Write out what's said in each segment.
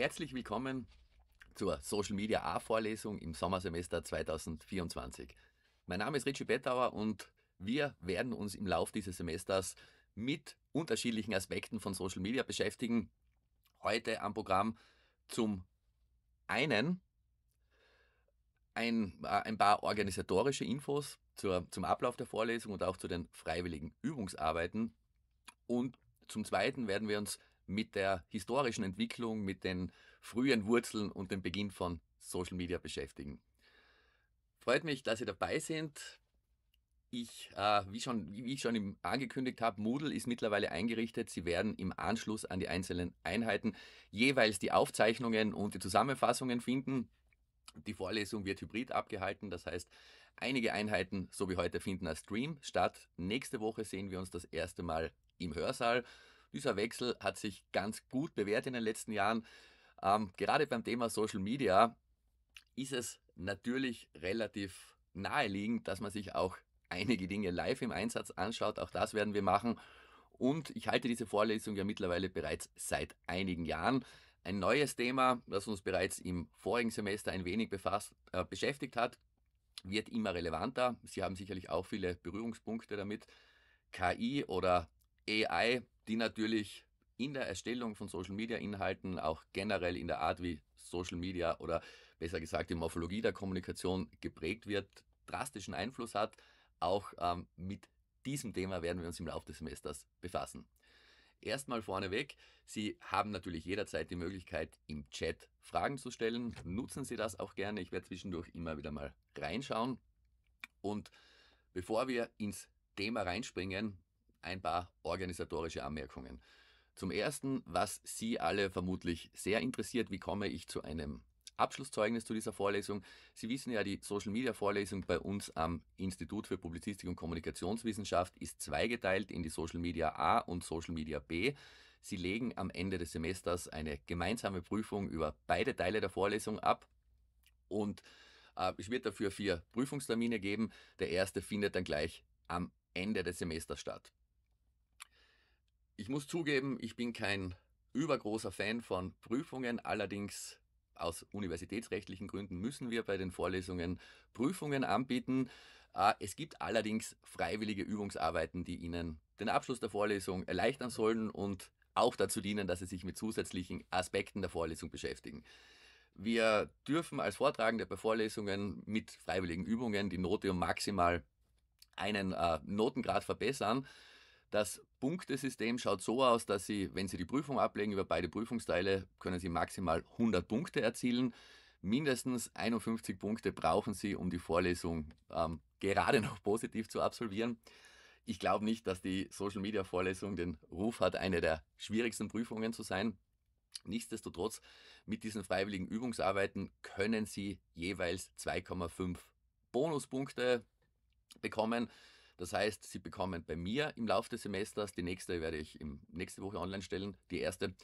Herzlich willkommen zur Social Media A-Vorlesung im Sommersemester 2024. Mein Name ist Richie Bettauer und wir werden uns im Laufe dieses Semesters mit unterschiedlichen Aspekten von Social Media beschäftigen. Heute am Programm zum einen ein, äh, ein paar organisatorische Infos zur, zum Ablauf der Vorlesung und auch zu den freiwilligen Übungsarbeiten. Und zum Zweiten werden wir uns mit der historischen Entwicklung, mit den frühen Wurzeln und dem Beginn von Social Media beschäftigen. Freut mich, dass Sie dabei sind. Ich, äh, wie, schon, wie ich schon angekündigt habe, Moodle ist mittlerweile eingerichtet. Sie werden im Anschluss an die einzelnen Einheiten jeweils die Aufzeichnungen und die Zusammenfassungen finden. Die Vorlesung wird hybrid abgehalten, das heißt, einige Einheiten, so wie heute, finden als Stream statt. Nächste Woche sehen wir uns das erste Mal im Hörsaal dieser Wechsel hat sich ganz gut bewährt in den letzten Jahren. Ähm, gerade beim Thema Social Media ist es natürlich relativ naheliegend, dass man sich auch einige Dinge live im Einsatz anschaut. Auch das werden wir machen. Und ich halte diese Vorlesung ja mittlerweile bereits seit einigen Jahren. Ein neues Thema, das uns bereits im vorigen Semester ein wenig befasst, äh, beschäftigt hat, wird immer relevanter. Sie haben sicherlich auch viele Berührungspunkte damit. KI oder AI, die natürlich in der Erstellung von Social Media Inhalten, auch generell in der Art, wie Social Media oder besser gesagt die Morphologie der Kommunikation geprägt wird, drastischen Einfluss hat. Auch ähm, mit diesem Thema werden wir uns im Laufe des Semesters befassen. Erstmal vorneweg, Sie haben natürlich jederzeit die Möglichkeit, im Chat Fragen zu stellen. Nutzen Sie das auch gerne. Ich werde zwischendurch immer wieder mal reinschauen. Und bevor wir ins Thema reinspringen, ein paar organisatorische Anmerkungen. Zum Ersten, was Sie alle vermutlich sehr interessiert, wie komme ich zu einem Abschlusszeugnis zu dieser Vorlesung. Sie wissen ja, die Social Media Vorlesung bei uns am Institut für Publizistik und Kommunikationswissenschaft ist zweigeteilt in die Social Media A und Social Media B. Sie legen am Ende des Semesters eine gemeinsame Prüfung über beide Teile der Vorlesung ab und äh, es wird dafür vier Prüfungstermine geben. Der erste findet dann gleich am Ende des Semesters statt. Ich muss zugeben, ich bin kein übergroßer Fan von Prüfungen, allerdings aus universitätsrechtlichen Gründen müssen wir bei den Vorlesungen Prüfungen anbieten. Äh, es gibt allerdings freiwillige Übungsarbeiten, die Ihnen den Abschluss der Vorlesung erleichtern sollen und auch dazu dienen, dass Sie sich mit zusätzlichen Aspekten der Vorlesung beschäftigen. Wir dürfen als Vortragende bei Vorlesungen mit freiwilligen Übungen die Note um maximal einen äh, Notengrad verbessern. Das Punktesystem schaut so aus, dass Sie, wenn Sie die Prüfung ablegen über beide Prüfungsteile, können Sie maximal 100 Punkte erzielen. Mindestens 51 Punkte brauchen Sie, um die Vorlesung ähm, gerade noch positiv zu absolvieren. Ich glaube nicht, dass die Social Media Vorlesung den Ruf hat, eine der schwierigsten Prüfungen zu sein. Nichtsdestotrotz, mit diesen freiwilligen Übungsarbeiten können Sie jeweils 2,5 Bonuspunkte bekommen. Das heißt, Sie bekommen bei mir im Laufe des Semesters, die nächste werde ich im, nächste Woche online stellen, die erste,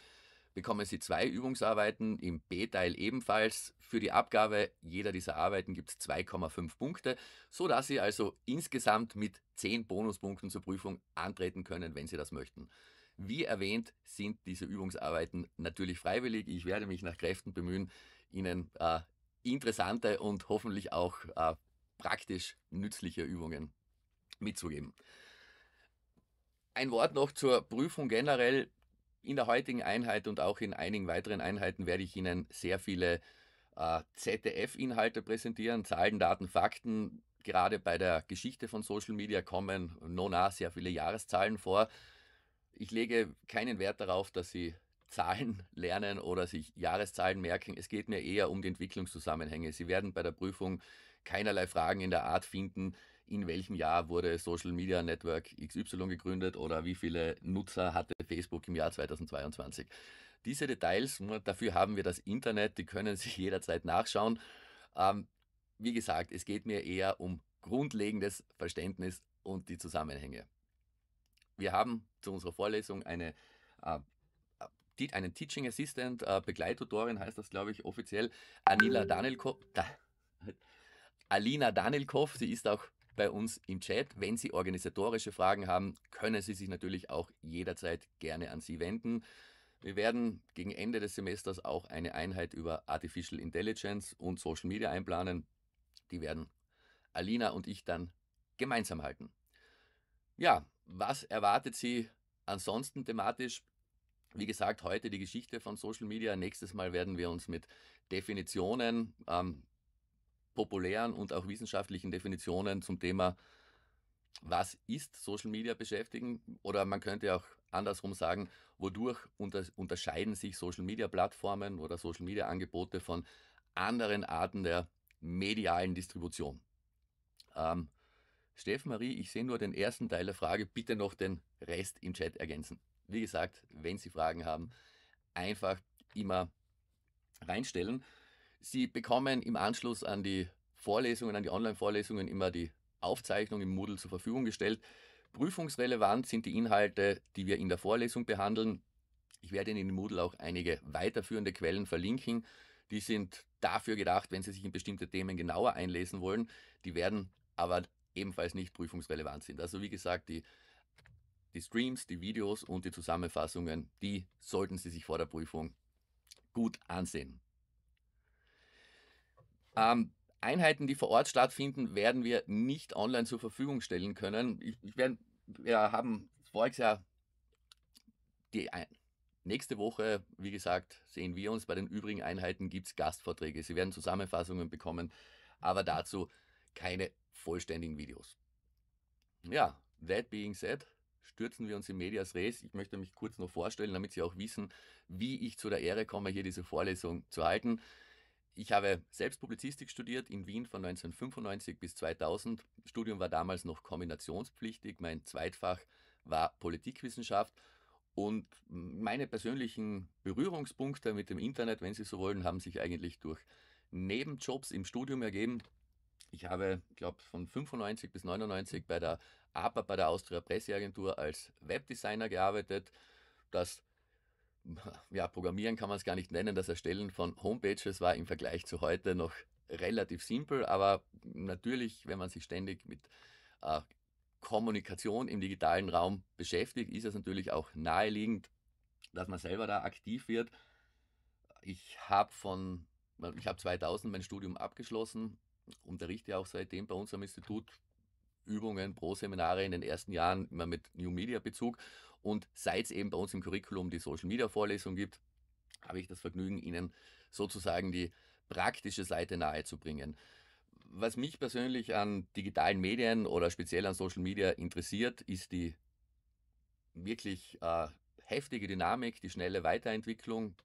bekommen Sie zwei Übungsarbeiten, im B-Teil ebenfalls. Für die Abgabe jeder dieser Arbeiten gibt es 2,5 Punkte, sodass Sie also insgesamt mit 10 Bonuspunkten zur Prüfung antreten können, wenn Sie das möchten. Wie erwähnt, sind diese Übungsarbeiten natürlich freiwillig. Ich werde mich nach Kräften bemühen, Ihnen äh, interessante und hoffentlich auch äh, praktisch nützliche Übungen mitzugeben. Ein Wort noch zur Prüfung generell. In der heutigen Einheit und auch in einigen weiteren Einheiten werde ich Ihnen sehr viele äh, ZDF-Inhalte präsentieren, Zahlen, Daten, Fakten. Gerade bei der Geschichte von Social Media kommen nona sehr viele Jahreszahlen vor. Ich lege keinen Wert darauf, dass Sie Zahlen lernen oder sich Jahreszahlen merken. Es geht mir eher um die Entwicklungszusammenhänge. Sie werden bei der Prüfung keinerlei Fragen in der Art finden, in welchem Jahr wurde Social Media Network XY gegründet oder wie viele Nutzer hatte Facebook im Jahr 2022. Diese Details, dafür haben wir das Internet, die können sich jederzeit nachschauen. Ähm, wie gesagt, es geht mir eher um grundlegendes Verständnis und die Zusammenhänge. Wir haben zu unserer Vorlesung eine, äh, äh einen Teaching Assistant, äh, Begleittutorin heißt das, glaube ich, offiziell, Anila mhm. Danilko. Da, Alina Danilkov, sie ist auch bei uns im Chat. Wenn Sie organisatorische Fragen haben, können Sie sich natürlich auch jederzeit gerne an Sie wenden. Wir werden gegen Ende des Semesters auch eine Einheit über Artificial Intelligence und Social Media einplanen. Die werden Alina und ich dann gemeinsam halten. Ja, was erwartet Sie ansonsten thematisch? Wie gesagt, heute die Geschichte von Social Media. Nächstes Mal werden wir uns mit Definitionen ähm, populären und auch wissenschaftlichen Definitionen zum Thema, was ist Social Media beschäftigen oder man könnte auch andersrum sagen, wodurch unter, unterscheiden sich Social Media Plattformen oder Social Media Angebote von anderen Arten der medialen Distribution. Ähm, Steffen Marie, ich sehe nur den ersten Teil der Frage, bitte noch den Rest im Chat ergänzen. Wie gesagt, wenn Sie Fragen haben, einfach immer reinstellen. Sie bekommen im Anschluss an die Vorlesungen, an die Online-Vorlesungen immer die Aufzeichnung im Moodle zur Verfügung gestellt. Prüfungsrelevant sind die Inhalte, die wir in der Vorlesung behandeln. Ich werde Ihnen in Moodle auch einige weiterführende Quellen verlinken. Die sind dafür gedacht, wenn Sie sich in bestimmte Themen genauer einlesen wollen. Die werden aber ebenfalls nicht prüfungsrelevant sind. Also wie gesagt, die, die Streams, die Videos und die Zusammenfassungen, die sollten Sie sich vor der Prüfung gut ansehen. Ähm, Einheiten, die vor Ort stattfinden, werden wir nicht online zur Verfügung stellen können. Ich, ich wär, wir haben voriges Jahr die nächste Woche, wie gesagt, sehen wir uns. Bei den übrigen Einheiten gibt es Gastvorträge. Sie werden Zusammenfassungen bekommen, aber dazu keine vollständigen Videos. Ja, that being said, stürzen wir uns in Medias Res. Ich möchte mich kurz noch vorstellen, damit Sie auch wissen, wie ich zu der Ehre komme, hier diese Vorlesung zu halten. Ich habe selbst Publizistik studiert in Wien von 1995 bis 2000. Studium war damals noch kombinationspflichtig. Mein Zweitfach war Politikwissenschaft. Und meine persönlichen Berührungspunkte mit dem Internet, wenn Sie so wollen, haben sich eigentlich durch Nebenjobs im Studium ergeben. Ich habe, glaube von 95 bis 99 bei der APA, bei der Austria Presseagentur als Webdesigner gearbeitet. Das ja, Programmieren kann man es gar nicht nennen, das Erstellen von Homepages war im Vergleich zu heute noch relativ simpel, aber natürlich, wenn man sich ständig mit äh, Kommunikation im digitalen Raum beschäftigt, ist es natürlich auch naheliegend, dass man selber da aktiv wird. Ich habe von, ich habe 2000 mein Studium abgeschlossen, unterrichte auch seitdem bei uns am Institut Übungen, Pro-Seminare in den ersten Jahren immer mit New Media Bezug und seit es eben bei uns im Curriculum die Social Media Vorlesung gibt, habe ich das Vergnügen, Ihnen sozusagen die praktische Seite nahezubringen. Was mich persönlich an digitalen Medien oder speziell an Social Media interessiert, ist die wirklich äh, heftige Dynamik, die schnelle Weiterentwicklung.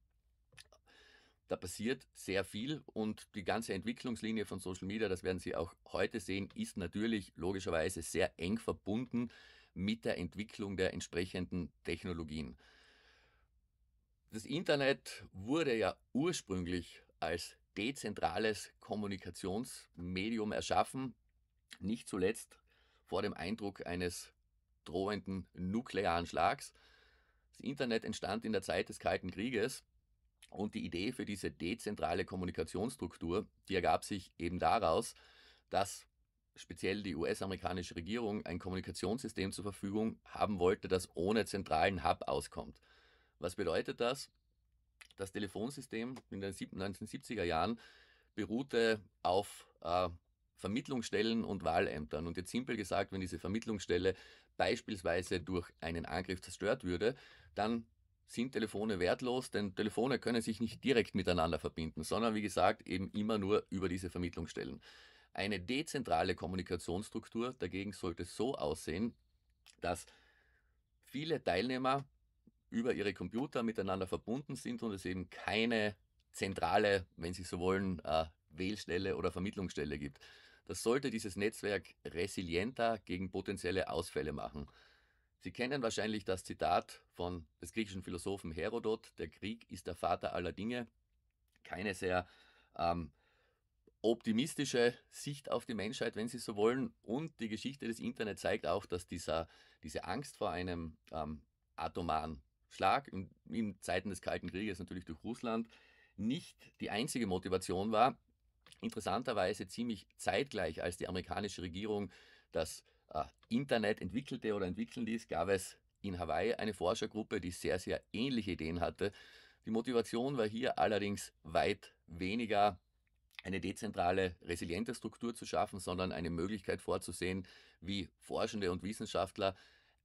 Da passiert sehr viel und die ganze Entwicklungslinie von Social Media, das werden Sie auch heute sehen, ist natürlich logischerweise sehr eng verbunden mit der Entwicklung der entsprechenden Technologien. Das Internet wurde ja ursprünglich als dezentrales Kommunikationsmedium erschaffen, nicht zuletzt vor dem Eindruck eines drohenden nuklearen Schlags. Das Internet entstand in der Zeit des Kalten Krieges und die Idee für diese dezentrale Kommunikationsstruktur, die ergab sich eben daraus, dass speziell die US-amerikanische Regierung ein Kommunikationssystem zur Verfügung haben wollte, das ohne zentralen Hub auskommt. Was bedeutet das? Das Telefonsystem in den 1970er Jahren beruhte auf äh, Vermittlungsstellen und Wahlämtern. Und jetzt simpel gesagt, wenn diese Vermittlungsstelle beispielsweise durch einen Angriff zerstört würde, dann sind Telefone wertlos, denn Telefone können sich nicht direkt miteinander verbinden, sondern wie gesagt eben immer nur über diese Vermittlungsstellen. Eine dezentrale Kommunikationsstruktur dagegen sollte so aussehen, dass viele Teilnehmer über ihre Computer miteinander verbunden sind und es eben keine zentrale, wenn Sie so wollen, äh, Wählstelle oder Vermittlungsstelle gibt. Das sollte dieses Netzwerk resilienter gegen potenzielle Ausfälle machen. Sie kennen wahrscheinlich das Zitat von des griechischen Philosophen Herodot, der Krieg ist der Vater aller Dinge. Keine sehr ähm, optimistische Sicht auf die Menschheit, wenn Sie so wollen. Und die Geschichte des Internet zeigt auch, dass dieser, diese Angst vor einem ähm, atomaren Schlag in, in Zeiten des Kalten Krieges natürlich durch Russland nicht die einzige Motivation war. Interessanterweise ziemlich zeitgleich, als die amerikanische Regierung das äh, Internet entwickelte oder entwickeln ließ, gab es in Hawaii eine Forschergruppe, die sehr, sehr ähnliche Ideen hatte. Die Motivation war hier allerdings weit weniger eine dezentrale, resiliente Struktur zu schaffen, sondern eine Möglichkeit vorzusehen, wie Forschende und Wissenschaftler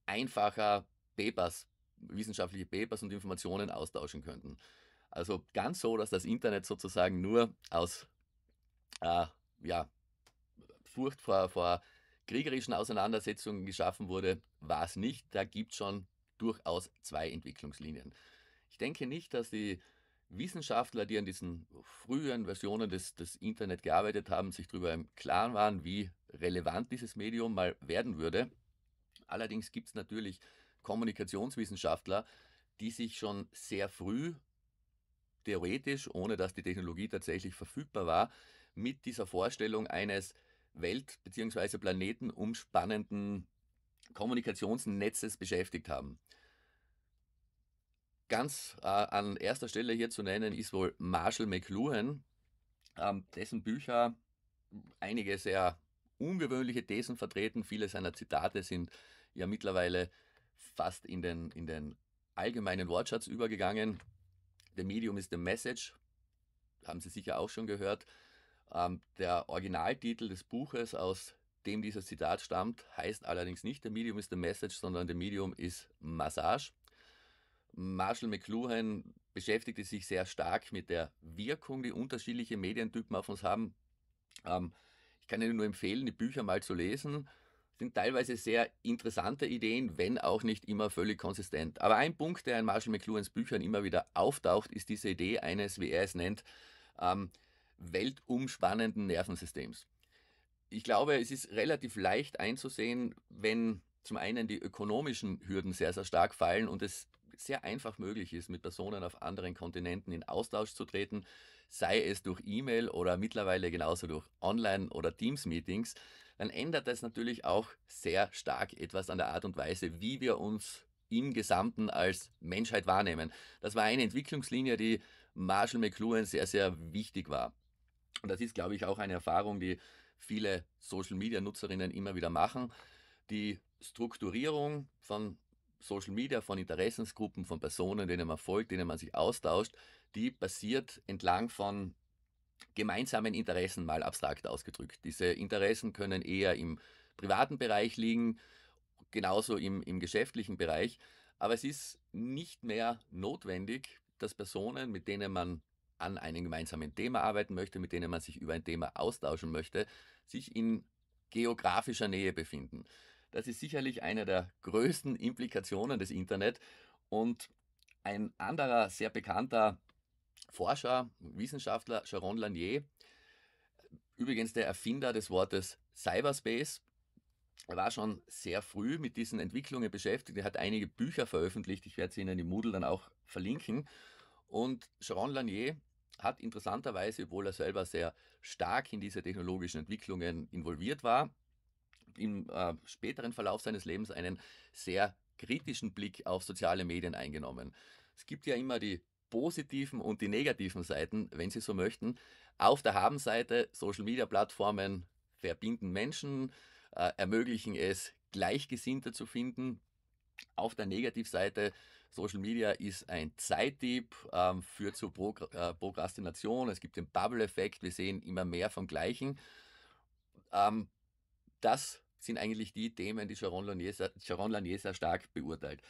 einfacher Papers, wissenschaftliche Papers und Informationen austauschen könnten. Also ganz so, dass das Internet sozusagen nur aus äh, ja, Furcht vor, vor kriegerischen Auseinandersetzungen geschaffen wurde, war es nicht. Da gibt es schon durchaus zwei Entwicklungslinien. Ich denke nicht, dass die Wissenschaftler, die an diesen frühen Versionen des, des Internet gearbeitet haben, sich darüber im Klaren waren, wie relevant dieses Medium mal werden würde. Allerdings gibt es natürlich Kommunikationswissenschaftler, die sich schon sehr früh theoretisch, ohne dass die Technologie tatsächlich verfügbar war, mit dieser Vorstellung eines Welt- bzw. planetenumspannenden Kommunikationsnetzes beschäftigt haben. Ganz äh, an erster Stelle hier zu nennen ist wohl Marshall McLuhan, ähm, dessen Bücher einige sehr ungewöhnliche Thesen vertreten. Viele seiner Zitate sind ja mittlerweile fast in den, in den allgemeinen Wortschatz übergegangen. The Medium is the Message, haben Sie sicher auch schon gehört. Ähm, der Originaltitel des Buches, aus dem dieses Zitat stammt, heißt allerdings nicht The Medium is the Message, sondern The Medium is Massage. Marshall McLuhan beschäftigte sich sehr stark mit der Wirkung, die unterschiedliche Medientypen auf uns haben. Ähm, ich kann Ihnen nur empfehlen, die Bücher mal zu lesen. Sind teilweise sehr interessante Ideen, wenn auch nicht immer völlig konsistent. Aber ein Punkt, der in Marshall McLuhans Büchern immer wieder auftaucht, ist diese Idee eines, wie er es nennt, ähm, weltumspannenden Nervensystems. Ich glaube, es ist relativ leicht einzusehen, wenn zum einen die ökonomischen Hürden sehr, sehr stark fallen und es sehr einfach möglich ist, mit Personen auf anderen Kontinenten in Austausch zu treten, sei es durch E-Mail oder mittlerweile genauso durch Online- oder Teams-Meetings, dann ändert das natürlich auch sehr stark etwas an der Art und Weise, wie wir uns im Gesamten als Menschheit wahrnehmen. Das war eine Entwicklungslinie, die Marshall McLuhan sehr, sehr wichtig war. Und das ist, glaube ich, auch eine Erfahrung, die viele Social-Media-Nutzerinnen immer wieder machen. Die Strukturierung von Social Media, von Interessensgruppen, von Personen, denen man folgt, denen man sich austauscht, die basiert entlang von gemeinsamen Interessen mal abstrakt ausgedrückt. Diese Interessen können eher im privaten Bereich liegen, genauso im, im geschäftlichen Bereich. Aber es ist nicht mehr notwendig, dass Personen, mit denen man an einem gemeinsamen Thema arbeiten möchte, mit denen man sich über ein Thema austauschen möchte, sich in geografischer Nähe befinden. Das ist sicherlich eine der größten Implikationen des Internet. Und ein anderer sehr bekannter Forscher, Wissenschaftler, Sharon Lanier, übrigens der Erfinder des Wortes Cyberspace, er war schon sehr früh mit diesen Entwicklungen beschäftigt. Er hat einige Bücher veröffentlicht. Ich werde sie Ihnen im Moodle dann auch verlinken. Und Sharon Lanier hat interessanterweise, obwohl er selber sehr stark in diese technologischen Entwicklungen involviert war, im äh, späteren Verlauf seines Lebens einen sehr kritischen Blick auf soziale Medien eingenommen. Es gibt ja immer die positiven und die negativen Seiten, wenn Sie so möchten. Auf der Habenseite, Social-Media-Plattformen verbinden Menschen, äh, ermöglichen es, Gleichgesinnte zu finden. Auf der Negativseite, Social Media ist ein Zeitdieb, ähm, führt zu Pro äh, Prokrastination, es gibt den Bubble-Effekt, wir sehen immer mehr vom Gleichen. Ähm, das sind eigentlich die Themen, die Sharon Lanier, sehr stark beurteilt.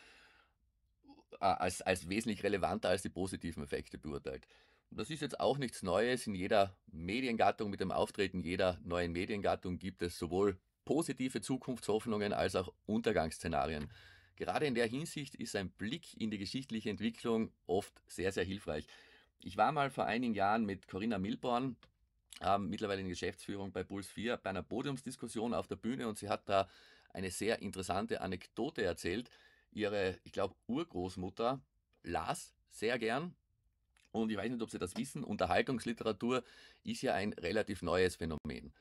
Als, als wesentlich relevanter als die positiven Effekte beurteilt. Und das ist jetzt auch nichts Neues. In jeder Mediengattung, mit dem Auftreten jeder neuen Mediengattung gibt es sowohl positive Zukunftshoffnungen als auch Untergangsszenarien. Gerade in der Hinsicht ist ein Blick in die geschichtliche Entwicklung oft sehr, sehr hilfreich. Ich war mal vor einigen Jahren mit Corinna Milborn ähm, mittlerweile in Geschäftsführung bei Puls 4 bei einer Podiumsdiskussion auf der Bühne und sie hat da eine sehr interessante Anekdote erzählt. Ihre, ich glaube, Urgroßmutter las sehr gern und ich weiß nicht, ob Sie das wissen, Unterhaltungsliteratur ist ja ein relativ neues Phänomen.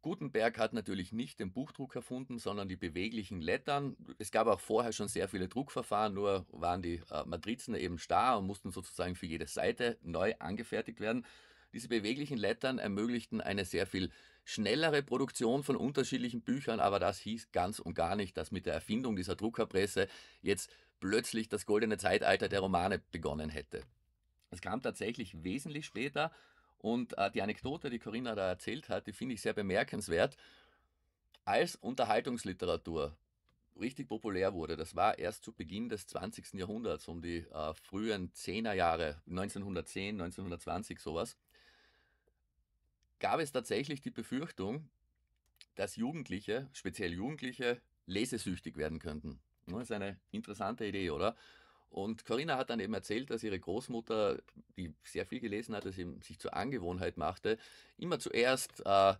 Gutenberg hat natürlich nicht den Buchdruck erfunden, sondern die beweglichen Lettern. Es gab auch vorher schon sehr viele Druckverfahren, nur waren die äh, Matrizen eben starr und mussten sozusagen für jede Seite neu angefertigt werden. Diese beweglichen Lettern ermöglichten eine sehr viel schnellere Produktion von unterschiedlichen Büchern, aber das hieß ganz und gar nicht, dass mit der Erfindung dieser Druckerpresse jetzt plötzlich das goldene Zeitalter der Romane begonnen hätte. Es kam tatsächlich wesentlich später und äh, die Anekdote, die Corinna da erzählt hat, die finde ich sehr bemerkenswert. Als Unterhaltungsliteratur richtig populär wurde, das war erst zu Beginn des 20. Jahrhunderts, um die äh, frühen 10er Jahre, 1910, 1920 sowas, gab es tatsächlich die Befürchtung, dass Jugendliche, speziell Jugendliche, lesesüchtig werden könnten. Das ne, ist eine interessante Idee, oder? Und Corinna hat dann eben erzählt, dass ihre Großmutter, die sehr viel gelesen hat, es sich zur Angewohnheit machte, immer zuerst äh,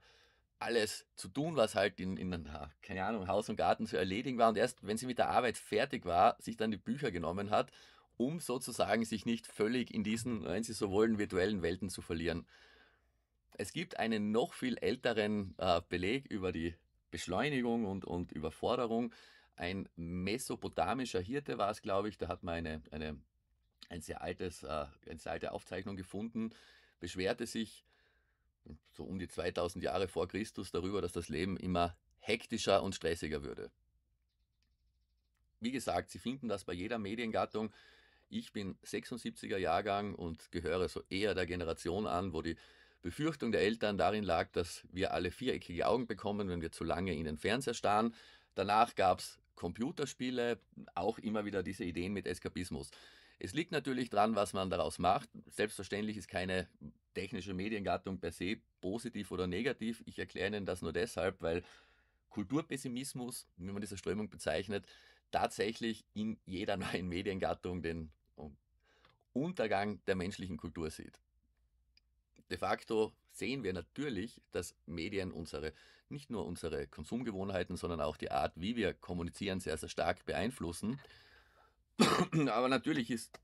alles zu tun, was halt in, in, keine Ahnung, Haus und Garten zu erledigen war. Und erst, wenn sie mit der Arbeit fertig war, sich dann die Bücher genommen hat, um sozusagen sich nicht völlig in diesen, wenn Sie so wollen, virtuellen Welten zu verlieren. Es gibt einen noch viel älteren äh, Beleg über die Beschleunigung und, und Überforderung. Ein mesopotamischer Hirte war es, glaube ich. Da hat man eine, eine, ein sehr altes, äh, eine sehr alte Aufzeichnung gefunden. Beschwerte sich so um die 2000 Jahre vor Christus darüber, dass das Leben immer hektischer und stressiger würde. Wie gesagt, Sie finden das bei jeder Mediengattung. Ich bin 76er Jahrgang und gehöre so eher der Generation an, wo die Befürchtung der Eltern darin lag, dass wir alle viereckige Augen bekommen, wenn wir zu lange in den Fernseher starren. Danach gab es Computerspiele, auch immer wieder diese Ideen mit Eskapismus. Es liegt natürlich daran, was man daraus macht. Selbstverständlich ist keine technische Mediengattung per se positiv oder negativ. Ich erkläre Ihnen das nur deshalb, weil Kulturpessimismus, wie man diese Strömung bezeichnet, tatsächlich in jeder neuen Mediengattung den Untergang der menschlichen Kultur sieht de facto sehen wir natürlich, dass Medien unsere, nicht nur unsere Konsumgewohnheiten, sondern auch die Art, wie wir kommunizieren, sehr, sehr stark beeinflussen. Aber natürlich ist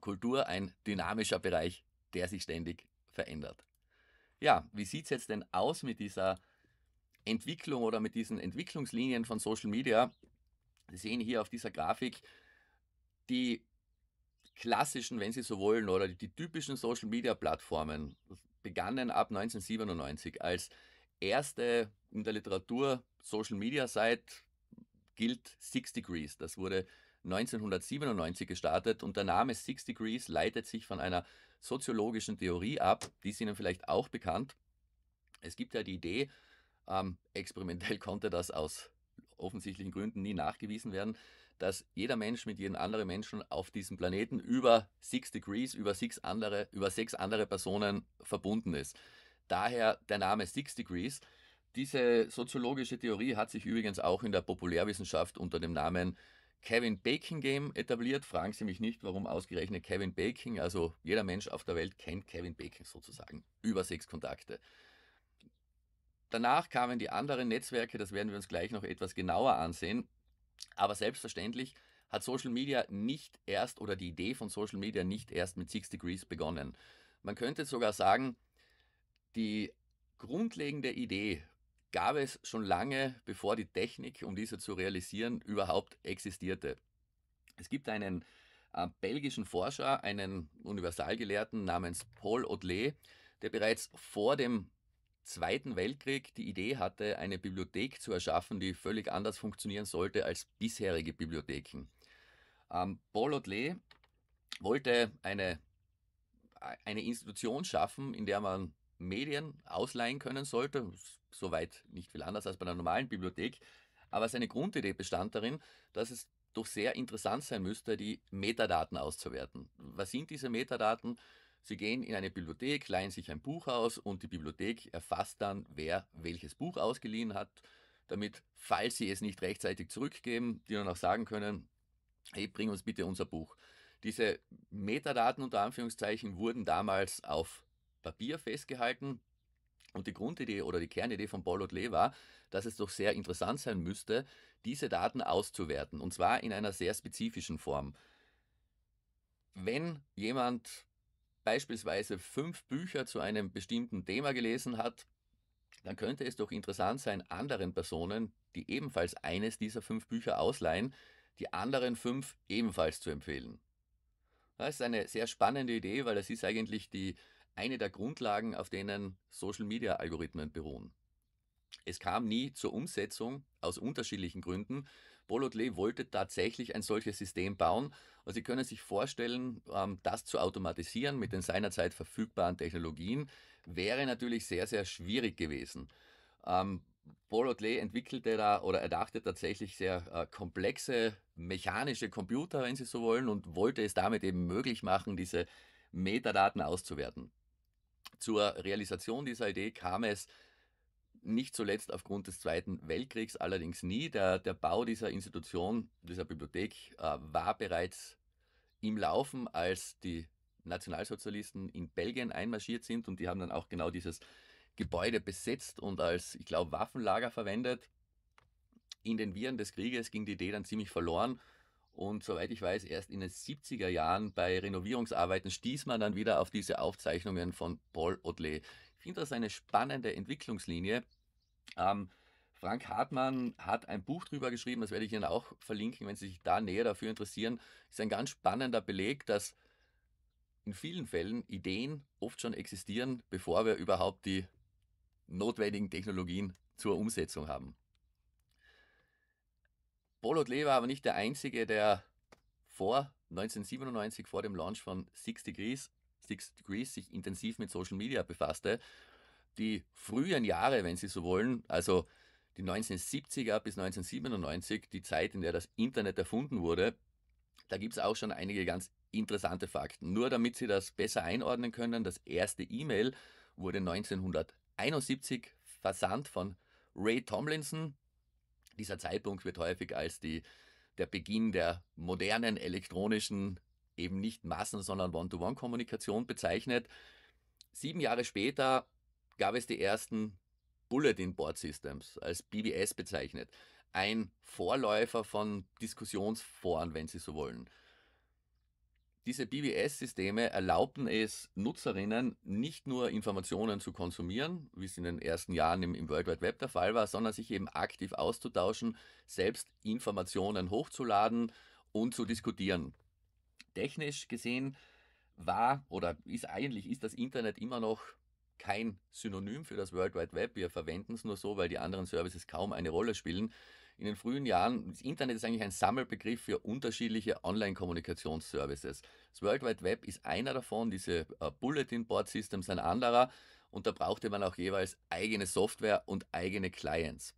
Kultur ein dynamischer Bereich, der sich ständig verändert. Ja, wie sieht es jetzt denn aus mit dieser Entwicklung oder mit diesen Entwicklungslinien von Social Media? Sie sehen hier auf dieser Grafik die klassischen, wenn Sie so wollen, oder die typischen Social-Media-Plattformen begannen ab 1997 als erste in der Literatur Social-Media-Site gilt Six Degrees. Das wurde 1997 gestartet und der Name Six Degrees leitet sich von einer soziologischen Theorie ab, die ist Ihnen vielleicht auch bekannt. Es gibt ja die Idee, ähm, experimentell konnte das aus offensichtlichen Gründen nie nachgewiesen werden, dass jeder Mensch mit jedem anderen Menschen auf diesem Planeten über Six Degrees, über sechs andere, über sechs andere Personen verbunden ist. Daher der Name Six Degrees. Diese soziologische Theorie hat sich übrigens auch in der Populärwissenschaft unter dem Namen Kevin Bacon Game etabliert. Fragen Sie mich nicht, warum ausgerechnet Kevin Bacon. Also jeder Mensch auf der Welt kennt Kevin Bacon sozusagen. Über sechs Kontakte. Danach kamen die anderen Netzwerke, das werden wir uns gleich noch etwas genauer ansehen. Aber selbstverständlich hat Social Media nicht erst oder die Idee von Social Media nicht erst mit Six Degrees begonnen. Man könnte sogar sagen, die grundlegende Idee gab es schon lange, bevor die Technik, um diese zu realisieren, überhaupt existierte. Es gibt einen äh, belgischen Forscher, einen Universalgelehrten namens Paul Odelet, der bereits vor dem Zweiten Weltkrieg die Idee hatte, eine Bibliothek zu erschaffen, die völlig anders funktionieren sollte als bisherige Bibliotheken. Ähm, Paul Audelet wollte eine, eine Institution schaffen, in der man Medien ausleihen können sollte, soweit nicht viel anders als bei einer normalen Bibliothek. Aber seine Grundidee bestand darin, dass es doch sehr interessant sein müsste, die Metadaten auszuwerten. Was sind diese Metadaten? Sie gehen in eine Bibliothek, leihen sich ein Buch aus und die Bibliothek erfasst dann, wer welches Buch ausgeliehen hat, damit, falls Sie es nicht rechtzeitig zurückgeben, die dann auch sagen können, hey, bring uns bitte unser Buch. Diese Metadaten unter Anführungszeichen wurden damals auf Papier festgehalten. Und die Grundidee oder die Kernidee von Paul Lee war, dass es doch sehr interessant sein müsste, diese Daten auszuwerten. Und zwar in einer sehr spezifischen Form. Wenn jemand beispielsweise fünf Bücher zu einem bestimmten Thema gelesen hat, dann könnte es doch interessant sein, anderen Personen, die ebenfalls eines dieser fünf Bücher ausleihen, die anderen fünf ebenfalls zu empfehlen. Das ist eine sehr spannende Idee, weil das ist eigentlich die eine der Grundlagen, auf denen Social Media Algorithmen beruhen. Es kam nie zur Umsetzung aus unterschiedlichen Gründen, Bolotlet wollte tatsächlich ein solches System bauen und Sie können sich vorstellen, ähm, das zu automatisieren mit den seinerzeit verfügbaren Technologien wäre natürlich sehr, sehr schwierig gewesen. Paul ähm, entwickelte da oder erdachte tatsächlich sehr äh, komplexe mechanische Computer, wenn Sie so wollen, und wollte es damit eben möglich machen, diese Metadaten auszuwerten. Zur Realisation dieser Idee kam es nicht zuletzt aufgrund des Zweiten Weltkriegs allerdings nie. Der, der Bau dieser Institution, dieser Bibliothek, äh, war bereits im Laufen, als die Nationalsozialisten in Belgien einmarschiert sind und die haben dann auch genau dieses Gebäude besetzt und als, ich glaube, Waffenlager verwendet. In den Viren des Krieges ging die Idee dann ziemlich verloren und soweit ich weiß, erst in den 70er Jahren bei Renovierungsarbeiten stieß man dann wieder auf diese Aufzeichnungen von Paul Otley, finde das eine spannende Entwicklungslinie. Ähm, Frank Hartmann hat ein Buch darüber geschrieben, das werde ich Ihnen auch verlinken, wenn Sie sich da näher dafür interessieren. Ist ein ganz spannender Beleg, dass in vielen Fällen Ideen oft schon existieren, bevor wir überhaupt die notwendigen Technologien zur Umsetzung haben. Polo Klee war aber nicht der Einzige, der vor 1997, vor dem Launch von Six Degrees, Six Degrees sich intensiv mit Social Media befasste, die frühen Jahre, wenn Sie so wollen, also die 1970er bis 1997, die Zeit, in der das Internet erfunden wurde, da gibt es auch schon einige ganz interessante Fakten. Nur damit Sie das besser einordnen können, das erste E-Mail wurde 1971 versandt von Ray Tomlinson. Dieser Zeitpunkt wird häufig als die, der Beginn der modernen elektronischen eben nicht Massen, sondern One-to-One-Kommunikation bezeichnet. Sieben Jahre später gab es die ersten Bulletin-Board-Systems, als BBS bezeichnet. Ein Vorläufer von Diskussionsforen, wenn Sie so wollen. Diese BBS-Systeme erlaubten es Nutzerinnen nicht nur Informationen zu konsumieren, wie es in den ersten Jahren im, im World Wide Web der Fall war, sondern sich eben aktiv auszutauschen, selbst Informationen hochzuladen und zu diskutieren technisch gesehen war oder ist eigentlich ist das Internet immer noch kein Synonym für das World Wide Web. Wir verwenden es nur so, weil die anderen Services kaum eine Rolle spielen. In den frühen Jahren, das Internet ist eigentlich ein Sammelbegriff für unterschiedliche Online-Kommunikationsservices. Das World Wide Web ist einer davon, diese äh, Bulletin Board Systems ein anderer und da brauchte man auch jeweils eigene Software und eigene Clients.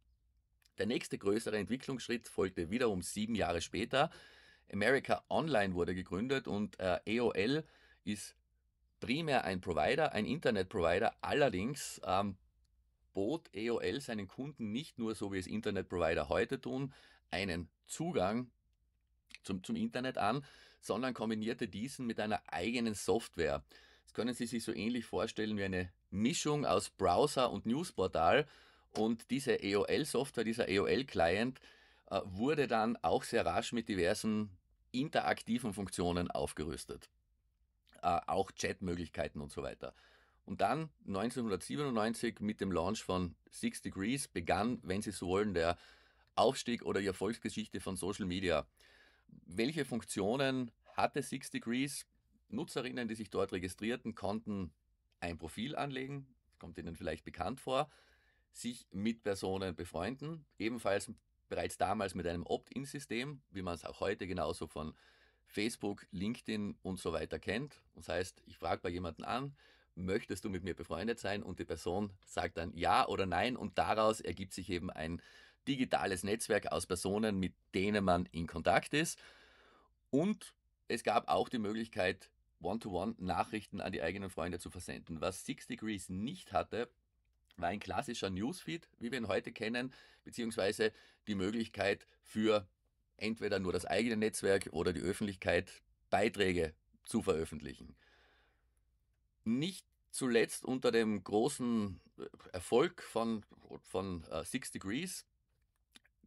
Der nächste größere Entwicklungsschritt folgte wiederum sieben Jahre später. America Online wurde gegründet und äh, AOL ist primär ein Provider, ein Internetprovider. Allerdings ähm, bot AOL seinen Kunden nicht nur, so wie es Internetprovider heute tun, einen Zugang zum, zum Internet an, sondern kombinierte diesen mit einer eigenen Software. Das können Sie sich so ähnlich vorstellen wie eine Mischung aus Browser und Newsportal. Und diese EOL-Software, dieser EOL-Client äh, wurde dann auch sehr rasch mit diversen interaktiven Funktionen aufgerüstet. Äh, auch Chatmöglichkeiten und so weiter. Und dann 1997 mit dem Launch von Six Degrees begann, wenn Sie so wollen, der Aufstieg oder die Erfolgsgeschichte von Social Media. Welche Funktionen hatte Six Degrees? Nutzerinnen, die sich dort registrierten, konnten ein Profil anlegen, kommt Ihnen vielleicht bekannt vor, sich mit Personen befreunden, ebenfalls bereits damals mit einem Opt-in-System, wie man es auch heute genauso von Facebook, LinkedIn und so weiter kennt. Das heißt, ich frage bei jemandem an, möchtest du mit mir befreundet sein? Und die Person sagt dann ja oder nein und daraus ergibt sich eben ein digitales Netzwerk aus Personen, mit denen man in Kontakt ist. Und es gab auch die Möglichkeit, One-to-One-Nachrichten an die eigenen Freunde zu versenden. Was Six Degrees nicht hatte, war ein klassischer Newsfeed, wie wir ihn heute kennen, beziehungsweise die Möglichkeit für entweder nur das eigene Netzwerk oder die Öffentlichkeit Beiträge zu veröffentlichen. Nicht zuletzt unter dem großen äh, Erfolg von, von uh, Six Degrees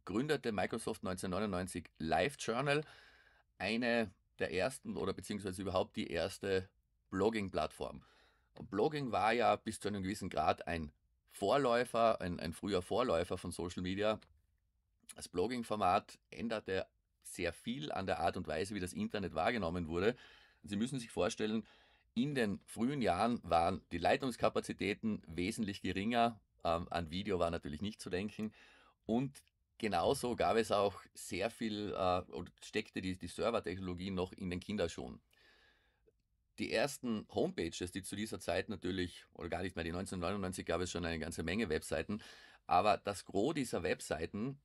gründete Microsoft 1999 LiveJournal, eine der ersten oder beziehungsweise überhaupt die erste Blogging-Plattform. Blogging war ja bis zu einem gewissen Grad ein Vorläufer, ein, ein früher Vorläufer von Social Media. Das Blogging-Format änderte sehr viel an der Art und Weise, wie das Internet wahrgenommen wurde. Sie müssen sich vorstellen, in den frühen Jahren waren die Leitungskapazitäten wesentlich geringer. Ähm, an Video war natürlich nicht zu denken. Und genauso gab es auch sehr viel äh, steckte die, die Servertechnologie noch in den Kinderschuhen. Die ersten Homepages, die zu dieser Zeit natürlich, oder gar nicht mehr, die 1999 gab es schon eine ganze Menge Webseiten, aber das Gros dieser Webseiten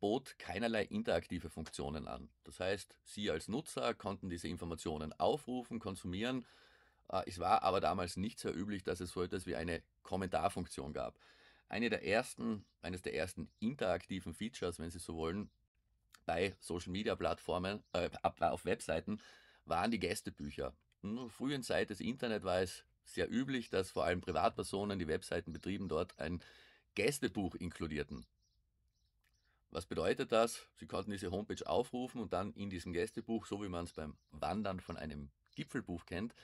bot keinerlei interaktive Funktionen an. Das heißt, Sie als Nutzer konnten diese Informationen aufrufen, konsumieren. Äh, es war aber damals nicht sehr üblich, dass es so etwas wie eine Kommentarfunktion gab. Eine der ersten, eines der ersten interaktiven Features, wenn Sie so wollen, bei Social Media Plattformen, äh, auf Webseiten waren die Gästebücher. In der frühen Zeit des Internet war es sehr üblich, dass vor allem Privatpersonen, die Webseiten betrieben, dort ein Gästebuch inkludierten. Was bedeutet das? Sie konnten diese Homepage aufrufen und dann in diesem Gästebuch, so wie man es beim Wandern von einem Gipfelbuch kennt,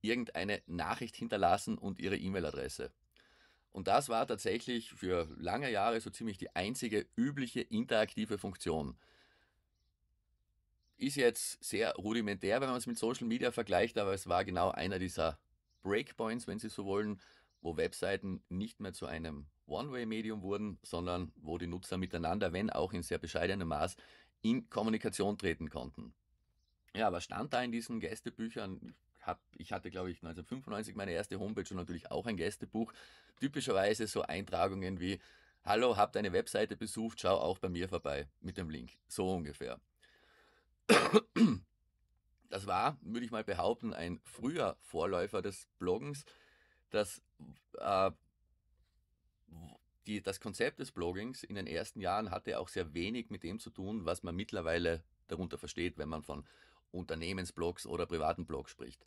irgendeine Nachricht hinterlassen und ihre E-Mail-Adresse. Und das war tatsächlich für lange Jahre so ziemlich die einzige übliche interaktive Funktion ist jetzt sehr rudimentär, wenn man es mit Social Media vergleicht, aber es war genau einer dieser Breakpoints, wenn Sie so wollen, wo Webseiten nicht mehr zu einem One-Way-Medium wurden, sondern wo die Nutzer miteinander, wenn auch in sehr bescheidenem Maß, in Kommunikation treten konnten. Ja, was stand da in diesen Gästebüchern? ich hatte, glaube ich, 1995 meine erste Homepage und natürlich auch ein Gästebuch. Typischerweise so Eintragungen wie, hallo, habt eine Webseite besucht, schau auch bei mir vorbei mit dem Link. So ungefähr. Das war, würde ich mal behaupten, ein früher Vorläufer des Bloggens. Das, äh, die, das Konzept des Bloggings in den ersten Jahren hatte auch sehr wenig mit dem zu tun, was man mittlerweile darunter versteht, wenn man von Unternehmensblogs oder privaten Blogs spricht.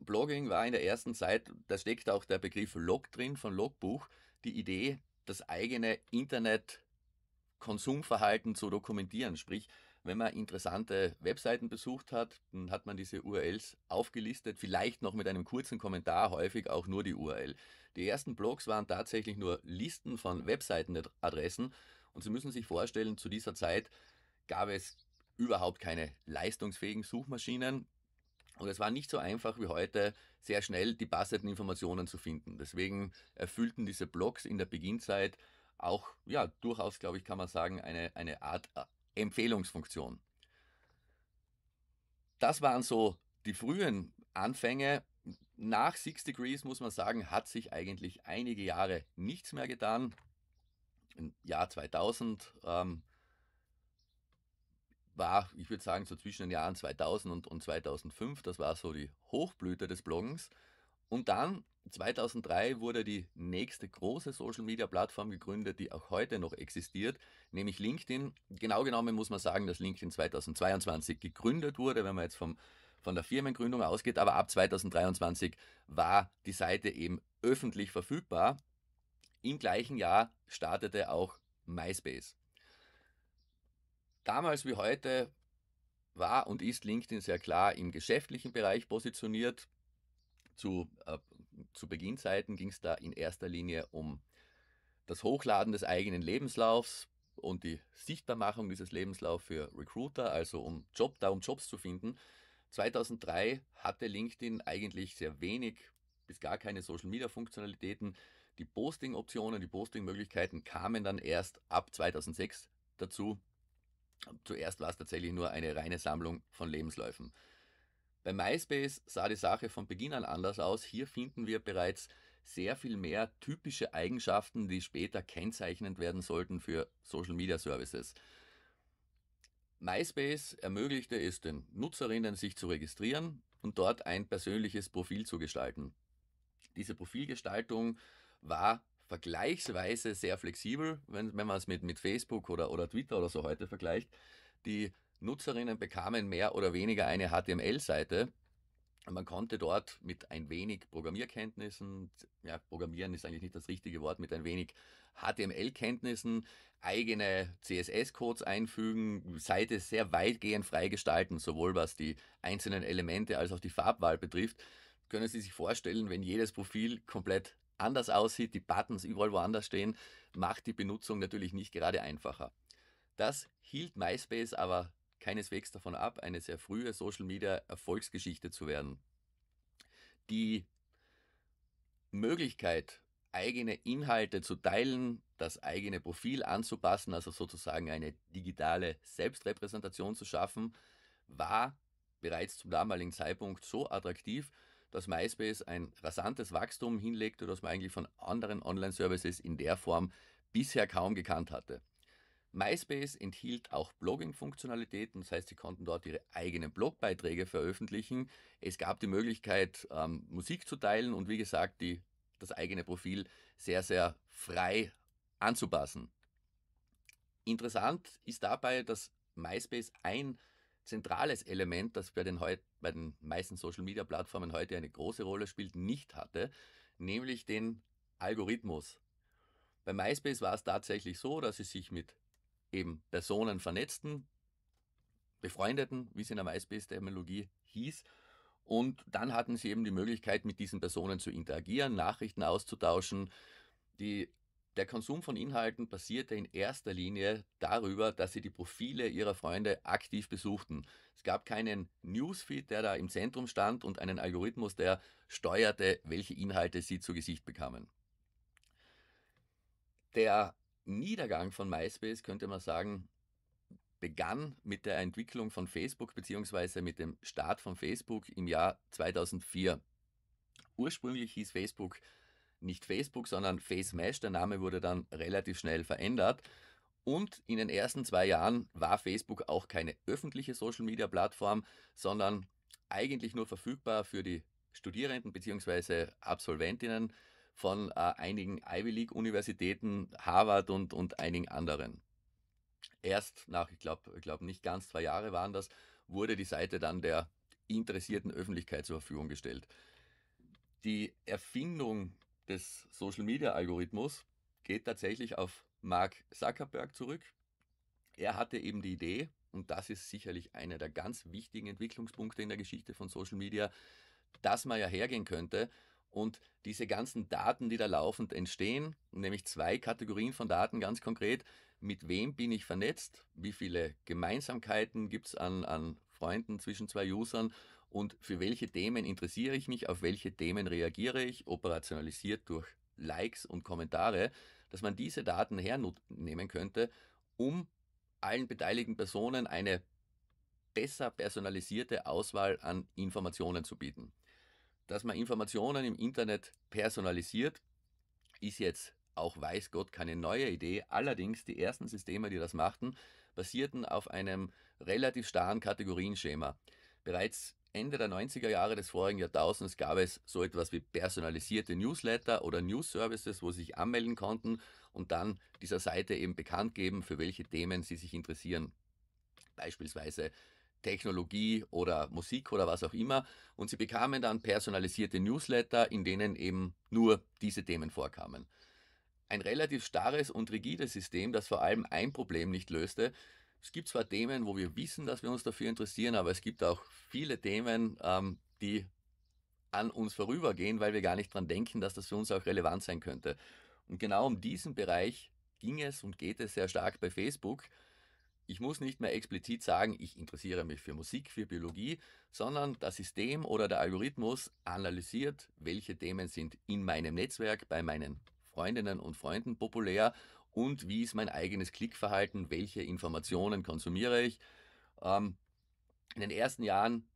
Blogging war in der ersten Zeit, da steckt auch der Begriff Log drin von Logbuch, die Idee, das eigene Internet-Konsumverhalten zu dokumentieren, sprich wenn man interessante Webseiten besucht hat, dann hat man diese URLs aufgelistet, vielleicht noch mit einem kurzen Kommentar, häufig auch nur die URL. Die ersten Blogs waren tatsächlich nur Listen von Webseitenadressen und Sie müssen sich vorstellen, zu dieser Zeit gab es überhaupt keine leistungsfähigen Suchmaschinen. Und es war nicht so einfach wie heute, sehr schnell die passenden Informationen zu finden. Deswegen erfüllten diese Blogs in der Beginnzeit auch, ja, durchaus, glaube ich, kann man sagen, eine, eine Art äh, Empfehlungsfunktion. Das waren so die frühen Anfänge. Nach Six Degrees muss man sagen, hat sich eigentlich einige Jahre nichts mehr getan. Im Jahr 2000 ähm, war, ich würde sagen, so zwischen den Jahren 2000 und, und 2005, das war so die Hochblüte des Bloggens. Und dann 2003 wurde die nächste große Social-Media-Plattform gegründet, die auch heute noch existiert, nämlich LinkedIn. Genau genommen muss man sagen, dass LinkedIn 2022 gegründet wurde, wenn man jetzt vom, von der Firmengründung ausgeht, aber ab 2023 war die Seite eben öffentlich verfügbar. Im gleichen Jahr startete auch MySpace. Damals wie heute war und ist LinkedIn sehr klar im geschäftlichen Bereich positioniert. Zu äh, zu Beginnzeiten ging es da in erster Linie um das Hochladen des eigenen Lebenslaufs und die Sichtbarmachung dieses Lebenslaufs für Recruiter, also um Job, da um Jobs zu finden. 2003 hatte LinkedIn eigentlich sehr wenig bis gar keine Social Media Funktionalitäten. Die Posting Optionen, die Posting Möglichkeiten kamen dann erst ab 2006 dazu. Zuerst war es tatsächlich nur eine reine Sammlung von Lebensläufen. Bei MySpace sah die Sache von Beginn an anders aus. Hier finden wir bereits sehr viel mehr typische Eigenschaften, die später kennzeichnend werden sollten für Social Media Services. MySpace ermöglichte es den Nutzerinnen, sich zu registrieren und dort ein persönliches Profil zu gestalten. Diese Profilgestaltung war vergleichsweise sehr flexibel, wenn, wenn man es mit, mit Facebook oder, oder Twitter oder so heute vergleicht. Die Nutzerinnen bekamen mehr oder weniger eine HTML-Seite. Man konnte dort mit ein wenig Programmierkenntnissen, ja, Programmieren ist eigentlich nicht das richtige Wort, mit ein wenig HTML-Kenntnissen eigene CSS-Codes einfügen, Seite sehr weitgehend freigestalten, sowohl was die einzelnen Elemente als auch die Farbwahl betrifft. Können Sie sich vorstellen, wenn jedes Profil komplett anders aussieht, die Buttons überall woanders stehen, macht die Benutzung natürlich nicht gerade einfacher. Das hielt MySpace aber keineswegs davon ab, eine sehr frühe Social-Media-Erfolgsgeschichte zu werden. Die Möglichkeit, eigene Inhalte zu teilen, das eigene Profil anzupassen, also sozusagen eine digitale Selbstrepräsentation zu schaffen, war bereits zum damaligen Zeitpunkt so attraktiv, dass MySpace ein rasantes Wachstum hinlegte, das man eigentlich von anderen Online-Services in der Form bisher kaum gekannt hatte. MySpace enthielt auch Blogging-Funktionalitäten, das heißt, sie konnten dort ihre eigenen Blogbeiträge veröffentlichen. Es gab die Möglichkeit, ähm, Musik zu teilen und wie gesagt, die, das eigene Profil sehr, sehr frei anzupassen. Interessant ist dabei, dass MySpace ein zentrales Element, das bei den, bei den meisten Social-Media-Plattformen heute eine große Rolle spielt, nicht hatte, nämlich den Algorithmus. Bei MySpace war es tatsächlich so, dass sie sich mit eben Personen vernetzten, befreundeten, wie es in der MySpace-Terminologie hieß. Und dann hatten sie eben die Möglichkeit, mit diesen Personen zu interagieren, Nachrichten auszutauschen. Die, der Konsum von Inhalten basierte in erster Linie darüber, dass sie die Profile ihrer Freunde aktiv besuchten. Es gab keinen Newsfeed, der da im Zentrum stand und einen Algorithmus, der steuerte, welche Inhalte sie zu Gesicht bekamen. Der Niedergang von MySpace, könnte man sagen, begann mit der Entwicklung von Facebook bzw. mit dem Start von Facebook im Jahr 2004. Ursprünglich hieß Facebook nicht Facebook, sondern FaceMesh. Der Name wurde dann relativ schnell verändert. Und in den ersten zwei Jahren war Facebook auch keine öffentliche Social-Media-Plattform, sondern eigentlich nur verfügbar für die Studierenden bzw. Absolventinnen von äh, einigen Ivy League-Universitäten, Harvard und, und einigen anderen. Erst nach, ich glaube, ich glaub nicht ganz zwei Jahre waren das, wurde die Seite dann der interessierten Öffentlichkeit zur Verfügung gestellt. Die Erfindung des Social Media Algorithmus geht tatsächlich auf Mark Zuckerberg zurück. Er hatte eben die Idee, und das ist sicherlich einer der ganz wichtigen Entwicklungspunkte in der Geschichte von Social Media, dass man ja hergehen könnte und diese ganzen Daten, die da laufend entstehen, nämlich zwei Kategorien von Daten ganz konkret, mit wem bin ich vernetzt, wie viele Gemeinsamkeiten gibt es an, an Freunden zwischen zwei Usern und für welche Themen interessiere ich mich, auf welche Themen reagiere ich, operationalisiert durch Likes und Kommentare, dass man diese Daten hernehmen könnte, um allen beteiligten Personen eine besser personalisierte Auswahl an Informationen zu bieten dass man Informationen im Internet personalisiert, ist jetzt auch weiß Gott keine neue Idee. Allerdings die ersten Systeme, die das machten, basierten auf einem relativ starren Kategorienschema. Bereits Ende der 90er Jahre des vorigen Jahrtausends gab es so etwas wie personalisierte Newsletter oder News Services, wo sie sich anmelden konnten und dann dieser Seite eben bekannt geben, für welche Themen sie sich interessieren. Beispielsweise Technologie oder Musik oder was auch immer. Und sie bekamen dann personalisierte Newsletter, in denen eben nur diese Themen vorkamen. Ein relativ starres und rigides System, das vor allem ein Problem nicht löste. Es gibt zwar Themen, wo wir wissen, dass wir uns dafür interessieren, aber es gibt auch viele Themen, ähm, die an uns vorübergehen, weil wir gar nicht dran denken, dass das für uns auch relevant sein könnte. Und genau um diesen Bereich ging es und geht es sehr stark bei Facebook. Ich muss nicht mehr explizit sagen, ich interessiere mich für Musik, für Biologie, sondern das System oder der Algorithmus analysiert, welche Themen sind in meinem Netzwerk bei meinen Freundinnen und Freunden populär und wie ist mein eigenes Klickverhalten, welche Informationen konsumiere ich. Ähm, in den ersten Jahren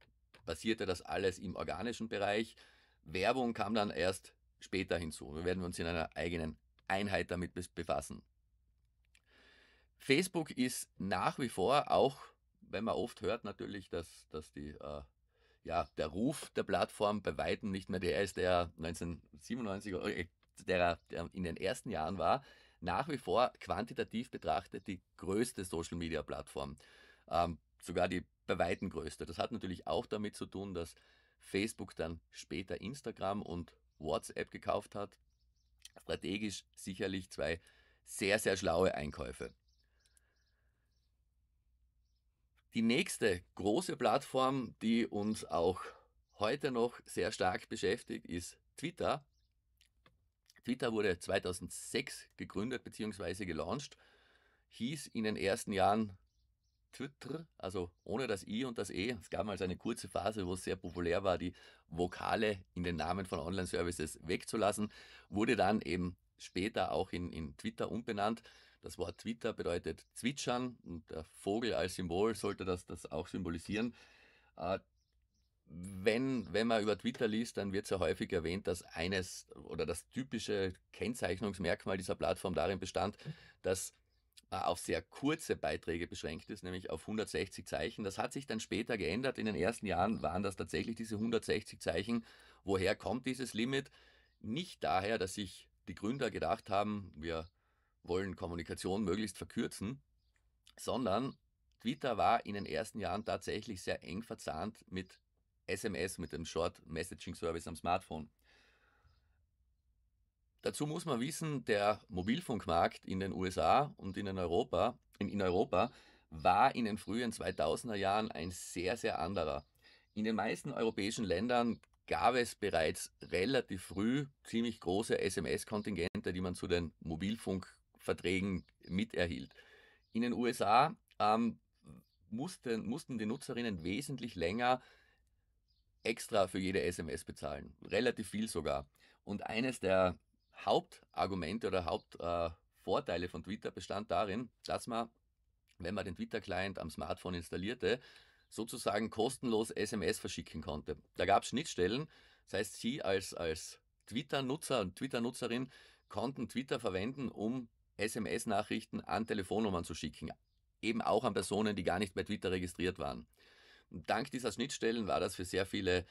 basierte das alles im organischen Bereich. Werbung kam dann erst später hinzu. Wir werden uns in einer eigenen Einheit damit befassen. Facebook ist nach wie vor, auch wenn man oft hört natürlich, dass, dass die, äh, ja, der Ruf der Plattform bei Weitem nicht mehr der ist, der 1997, äh, der, der in den ersten Jahren war, nach wie vor quantitativ betrachtet die größte Social-Media-Plattform. Ähm, sogar die bei Weitem größte. Das hat natürlich auch damit zu tun, dass Facebook dann später Instagram und WhatsApp gekauft hat. Strategisch sicherlich zwei sehr, sehr schlaue Einkäufe. Die nächste große Plattform, die uns auch heute noch sehr stark beschäftigt, ist Twitter. Twitter wurde 2006 gegründet bzw. gelauncht, hieß in den ersten Jahren Twitter, also ohne das I und das E. Es gab mal also eine kurze Phase, wo es sehr populär war, die Vokale in den Namen von Online-Services wegzulassen, wurde dann eben später auch in, in Twitter umbenannt. Das Wort Twitter bedeutet zwitschern und der Vogel als Symbol sollte das, das auch symbolisieren. Äh, wenn, wenn man über Twitter liest, dann wird sehr häufig erwähnt, dass eines oder das typische Kennzeichnungsmerkmal dieser Plattform darin bestand, mhm. dass äh, auf sehr kurze Beiträge beschränkt ist, nämlich auf 160 Zeichen. Das hat sich dann später geändert. In den ersten Jahren waren das tatsächlich diese 160 Zeichen. Woher kommt dieses Limit? Nicht daher, dass sich die Gründer gedacht haben, wir wollen Kommunikation möglichst verkürzen, sondern Twitter war in den ersten Jahren tatsächlich sehr eng verzahnt mit SMS, mit dem Short Messaging Service am Smartphone. Dazu muss man wissen, der Mobilfunkmarkt in den USA und in Europa, in Europa war in den frühen 2000er Jahren ein sehr, sehr anderer. In den meisten europäischen Ländern gab es bereits relativ früh ziemlich große SMS-Kontingente, die man zu den Mobilfunk Verträgen miterhielt. In den USA ähm, mussten, mussten die Nutzerinnen wesentlich länger extra für jede SMS bezahlen, relativ viel sogar. Und eines der Hauptargumente oder Hauptvorteile äh, von Twitter bestand darin, dass man, wenn man den Twitter-Client am Smartphone installierte, sozusagen kostenlos SMS verschicken konnte. Da gab es Schnittstellen, das heißt, Sie als, als Twitter-Nutzer und Twitter-Nutzerin konnten Twitter verwenden, um SMS-Nachrichten an Telefonnummern zu schicken, eben auch an Personen, die gar nicht bei Twitter registriert waren. dank dieser Schnittstellen war das für sehr viele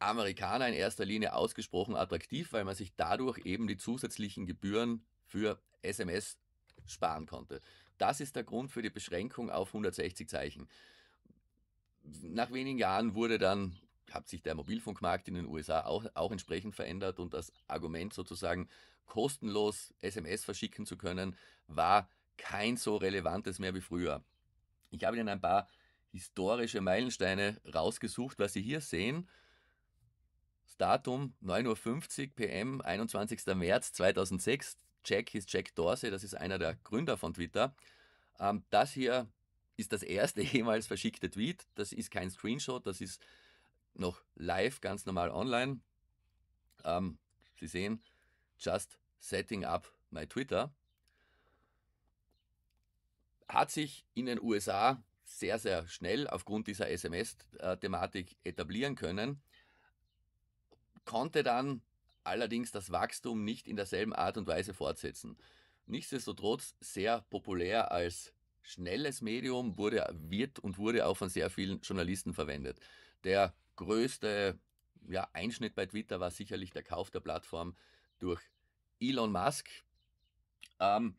Amerikaner in erster Linie ausgesprochen attraktiv, weil man sich dadurch eben die zusätzlichen Gebühren für SMS sparen konnte. Das ist der Grund für die Beschränkung auf 160 Zeichen. Nach wenigen Jahren wurde dann hat sich der Mobilfunkmarkt in den USA auch, auch entsprechend verändert und das Argument sozusagen kostenlos SMS verschicken zu können, war kein so relevantes mehr wie früher. Ich habe Ihnen ein paar historische Meilensteine rausgesucht, was Sie hier sehen. Das Datum 9.50 Uhr PM, 21. März 2006. Jack ist Jack Dorsey, das ist einer der Gründer von Twitter. Ähm, das hier ist das erste jemals verschickte Tweet. Das ist kein Screenshot, das ist noch live, ganz normal online. Ähm, Sie sehen, just setting up my Twitter. Hat sich in den USA sehr, sehr schnell aufgrund dieser SMS-Thematik etablieren können, konnte dann allerdings das Wachstum nicht in derselben Art und Weise fortsetzen. Nichtsdestotrotz sehr populär als schnelles Medium wurde, wird und wurde auch von sehr vielen Journalisten verwendet. Der größte ja, Einschnitt bei Twitter war sicherlich der Kauf der Plattform durch Elon Musk. Ähm,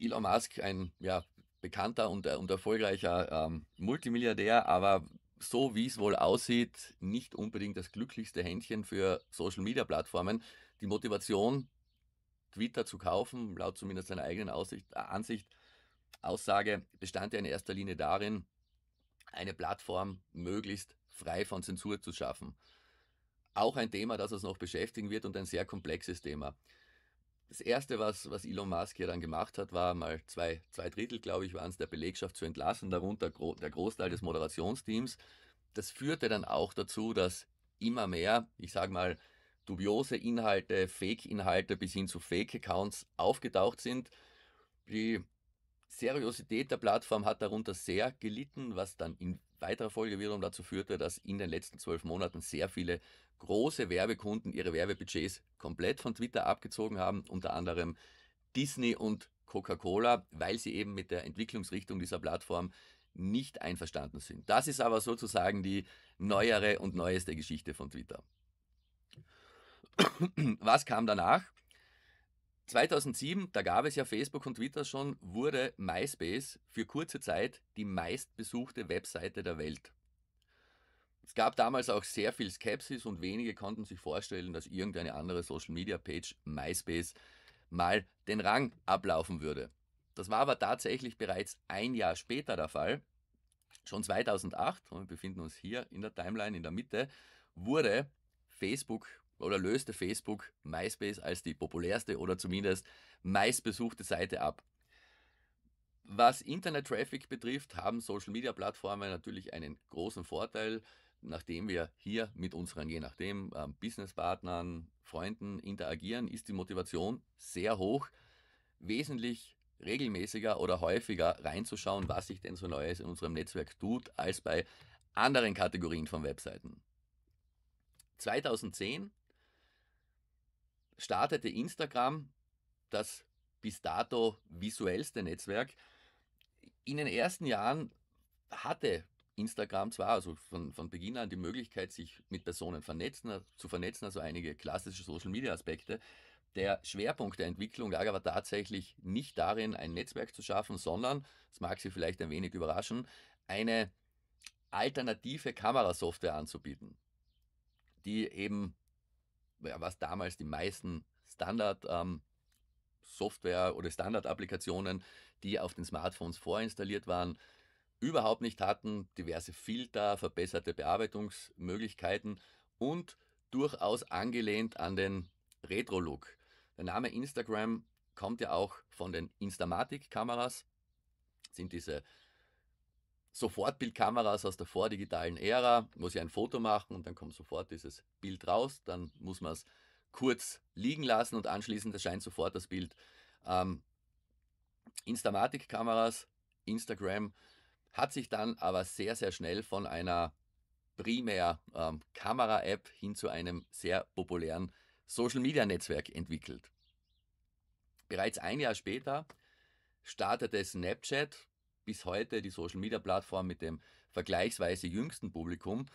Elon Musk, ein ja, bekannter und, äh, und erfolgreicher ähm, Multimilliardär, aber so wie es wohl aussieht, nicht unbedingt das glücklichste Händchen für Social-Media-Plattformen. Die Motivation, Twitter zu kaufen, laut zumindest seiner eigenen Aussicht, äh, Ansicht, Aussage, bestand ja in erster Linie darin, eine Plattform möglichst frei von Zensur zu schaffen. Auch ein Thema, das uns noch beschäftigen wird und ein sehr komplexes Thema. Das erste, was, was Elon Musk hier dann gemacht hat, war mal zwei, zwei Drittel, glaube ich, waren es der Belegschaft zu entlassen, darunter gro der Großteil des Moderationsteams. Das führte dann auch dazu, dass immer mehr, ich sage mal, dubiose Inhalte, Fake-Inhalte bis hin zu Fake-Accounts aufgetaucht sind. Die Seriosität der Plattform hat darunter sehr gelitten, was dann in weiterer Folge wiederum dazu führte, dass in den letzten zwölf Monaten sehr viele große Werbekunden ihre Werbebudgets komplett von Twitter abgezogen haben, unter anderem Disney und Coca-Cola, weil sie eben mit der Entwicklungsrichtung dieser Plattform nicht einverstanden sind. Das ist aber sozusagen die neuere und neueste Geschichte von Twitter. Was kam danach? 2007, da gab es ja Facebook und Twitter schon, wurde MySpace für kurze Zeit die meistbesuchte Webseite der Welt. Es gab damals auch sehr viel Skepsis und wenige konnten sich vorstellen, dass irgendeine andere Social-Media-Page MySpace mal den Rang ablaufen würde. Das war aber tatsächlich bereits ein Jahr später der Fall. Schon 2008, und wir befinden uns hier in der Timeline in der Mitte, wurde Facebook oder löste Facebook MySpace als die populärste oder zumindest meistbesuchte Seite ab. Was Internet-Traffic betrifft, haben Social-Media-Plattformen natürlich einen großen Vorteil, nachdem wir hier mit unseren, je nachdem, äh, Businesspartnern, Freunden interagieren, ist die Motivation sehr hoch, wesentlich regelmäßiger oder häufiger reinzuschauen, was sich denn so Neues in unserem Netzwerk tut, als bei anderen Kategorien von Webseiten. 2010 startete Instagram, das bis dato visuellste Netzwerk. In den ersten Jahren hatte Instagram zwar, also von, von Beginn an die Möglichkeit, sich mit Personen vernetzen, zu vernetzen, also einige klassische Social-Media-Aspekte. Der Schwerpunkt der Entwicklung lag aber tatsächlich nicht darin, ein Netzwerk zu schaffen, sondern, das mag Sie vielleicht ein wenig überraschen, eine alternative Kamerasoftware anzubieten, die eben was damals die meisten Standard ähm, Software oder Standard-Applikationen, die auf den Smartphones vorinstalliert waren, überhaupt nicht hatten. Diverse Filter, verbesserte Bearbeitungsmöglichkeiten und durchaus angelehnt an den Retro-Look. Der Name Instagram kommt ja auch von den Instamatic-Kameras, sind diese Sofortbildkameras aus der vordigitalen Ära, muss ich ein Foto machen und dann kommt sofort dieses Bild raus, dann muss man es kurz liegen lassen und anschließend erscheint sofort das Bild. Ähm, Instamatic-Kameras, Instagram, hat sich dann aber sehr, sehr schnell von einer primär ähm, Kamera-App hin zu einem sehr populären Social-Media-Netzwerk entwickelt. Bereits ein Jahr später startete Snapchat bis heute die Social-Media-Plattform mit dem vergleichsweise jüngsten Publikum,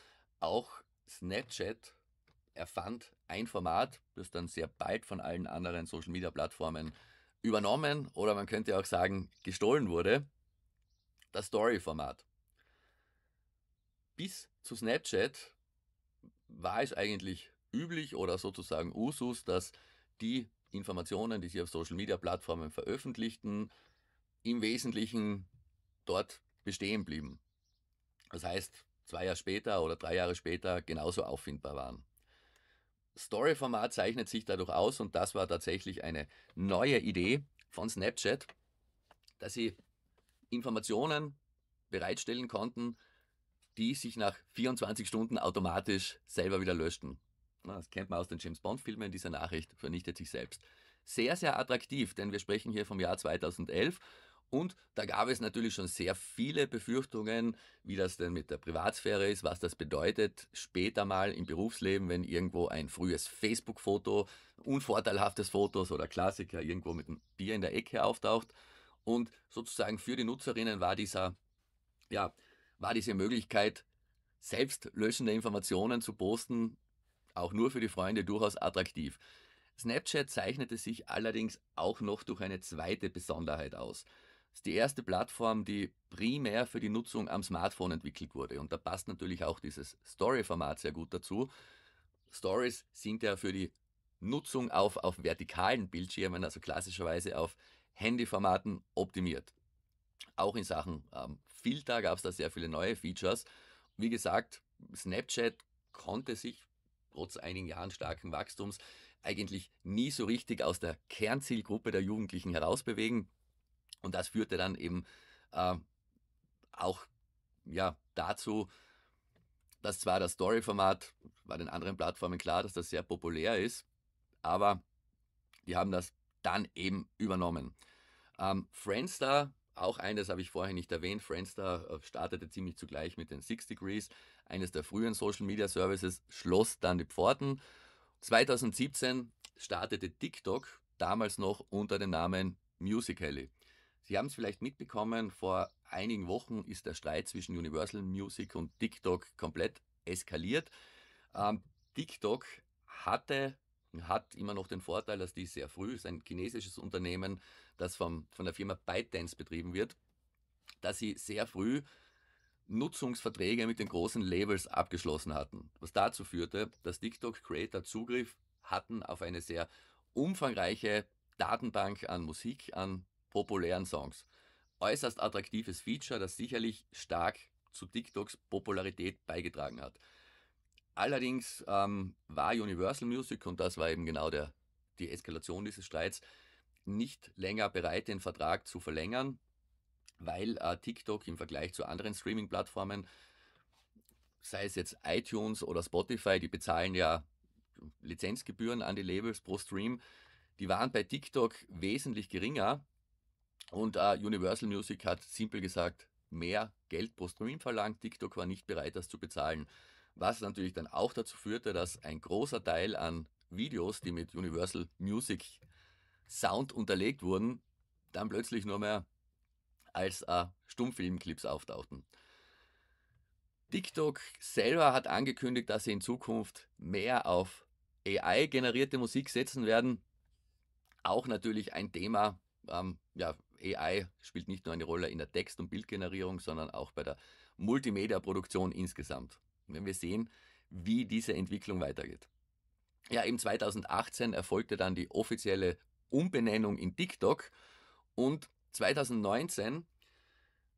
auch Snapchat erfand ein Format, das dann sehr bald von allen anderen Social-Media-Plattformen übernommen oder man könnte auch sagen gestohlen wurde, das Story-Format. Bis zu Snapchat war es eigentlich üblich oder sozusagen Usus, dass die Informationen, die sie auf Social-Media-Plattformen veröffentlichten, im Wesentlichen dort bestehen blieben. Das heißt, zwei Jahre später oder drei Jahre später genauso auffindbar waren. Story-Format zeichnet sich dadurch aus und das war tatsächlich eine neue Idee von Snapchat, dass sie Informationen bereitstellen konnten, die sich nach 24 Stunden automatisch selber wieder löschten. Das kennt man aus den James Bond-Filmen, diese Nachricht vernichtet sich selbst. Sehr, sehr attraktiv, denn wir sprechen hier vom Jahr 2011 und da gab es natürlich schon sehr viele Befürchtungen, wie das denn mit der Privatsphäre ist, was das bedeutet später mal im Berufsleben, wenn irgendwo ein frühes Facebook-Foto, unvorteilhaftes Foto oder Klassiker irgendwo mit einem Bier in der Ecke auftaucht. Und sozusagen für die Nutzerinnen war dieser, ja, war diese Möglichkeit, selbst löschende Informationen zu posten, auch nur für die Freunde durchaus attraktiv. Snapchat zeichnete sich allerdings auch noch durch eine zweite Besonderheit aus ist die erste Plattform, die primär für die Nutzung am Smartphone entwickelt wurde. Und da passt natürlich auch dieses Story-Format sehr gut dazu. Stories sind ja für die Nutzung auf, auf vertikalen Bildschirmen, also klassischerweise auf Handyformaten, optimiert. Auch in Sachen ähm, Filter gab es da sehr viele neue Features. Wie gesagt, Snapchat konnte sich trotz einigen Jahren starken Wachstums eigentlich nie so richtig aus der Kernzielgruppe der Jugendlichen herausbewegen. Und das führte dann eben äh, auch ja, dazu, dass zwar das Story-Format bei den anderen Plattformen klar, dass das sehr populär ist, aber die haben das dann eben übernommen. Ähm, Friendster, auch eines habe ich vorher nicht erwähnt, Friendster äh, startete ziemlich zugleich mit den Six Degrees, eines der frühen Social Media Services, schloss dann die Pforten. 2017 startete TikTok, damals noch unter dem Namen Musical.ly. Sie haben es vielleicht mitbekommen, vor einigen Wochen ist der Streit zwischen Universal Music und TikTok komplett eskaliert. Ähm, TikTok hatte hat immer noch den Vorteil, dass die sehr früh ist, ein chinesisches Unternehmen, das vom, von der Firma ByteDance betrieben wird, dass sie sehr früh Nutzungsverträge mit den großen Labels abgeschlossen hatten, was dazu führte, dass TikTok-Creator Zugriff hatten auf eine sehr umfangreiche Datenbank an Musik, an populären Songs. Äußerst attraktives Feature, das sicherlich stark zu TikToks Popularität beigetragen hat. Allerdings ähm, war Universal Music, und das war eben genau der, die Eskalation dieses Streits, nicht länger bereit, den Vertrag zu verlängern, weil äh, TikTok im Vergleich zu anderen Streaming-Plattformen, sei es jetzt iTunes oder Spotify, die bezahlen ja Lizenzgebühren an die Labels pro Stream, die waren bei TikTok wesentlich geringer und äh, Universal Music hat simpel gesagt mehr Geld pro Stream verlangt. TikTok war nicht bereit, das zu bezahlen. Was natürlich dann auch dazu führte, dass ein großer Teil an Videos, die mit Universal Music Sound unterlegt wurden, dann plötzlich nur mehr als äh, Stummfilmclips auftauchten. TikTok selber hat angekündigt, dass sie in Zukunft mehr auf AI-generierte Musik setzen werden. Auch natürlich ein Thema, ähm, ja, AI spielt nicht nur eine Rolle in der Text- und Bildgenerierung, sondern auch bei der Multimedia-Produktion insgesamt. Wenn wir sehen, wie diese Entwicklung weitergeht. Ja, eben 2018 erfolgte dann die offizielle Umbenennung in TikTok und 2019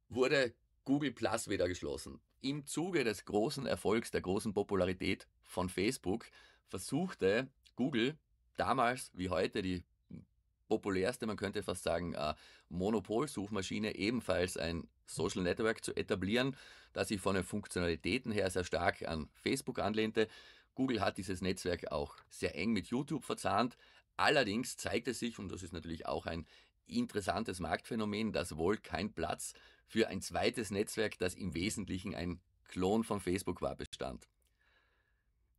wurde Google Plus wieder geschlossen. Im Zuge des großen Erfolgs, der großen Popularität von Facebook versuchte Google damals wie heute die populärste, man könnte fast sagen, äh, Monopol-Suchmaschine ebenfalls ein Social Network zu etablieren, das sich von den Funktionalitäten her sehr stark an Facebook anlehnte. Google hat dieses Netzwerk auch sehr eng mit YouTube verzahnt. Allerdings zeigt es sich, und das ist natürlich auch ein interessantes Marktphänomen, dass wohl kein Platz für ein zweites Netzwerk, das im Wesentlichen ein Klon von Facebook war, bestand.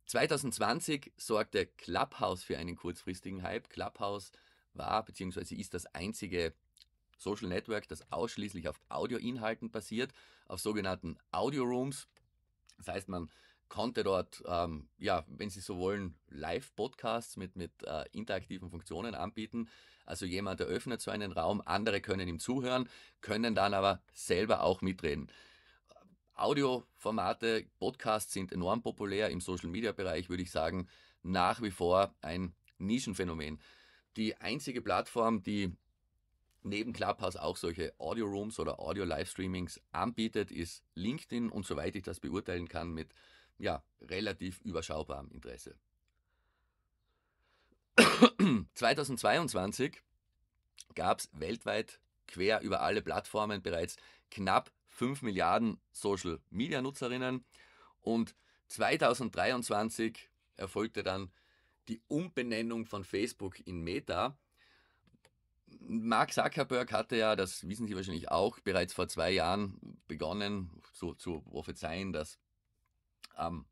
2020 sorgte Clubhouse für einen kurzfristigen Hype. Clubhouse war bzw. ist das einzige Social Network, das ausschließlich auf Audioinhalten basiert, auf sogenannten Audio Rooms. Das heißt, man konnte dort, ähm, ja, wenn Sie so wollen, Live-Podcasts mit, mit äh, interaktiven Funktionen anbieten. Also jemand eröffnet so einen Raum, andere können ihm zuhören, können dann aber selber auch mitreden. Audioformate, Podcasts sind enorm populär im Social-Media-Bereich, würde ich sagen, nach wie vor ein Nischenphänomen die einzige Plattform, die neben Clubhouse auch solche Audio Rooms oder Audio Livestreamings anbietet, ist LinkedIn und soweit ich das beurteilen kann, mit ja, relativ überschaubarem Interesse. 2022 gab es weltweit quer über alle Plattformen bereits knapp 5 Milliarden Social Media Nutzerinnen und 2023 erfolgte dann die Umbenennung von Facebook in Meta. Mark Zuckerberg hatte ja, das wissen Sie wahrscheinlich auch, bereits vor zwei Jahren begonnen so, zu prophezeien, dass ähm,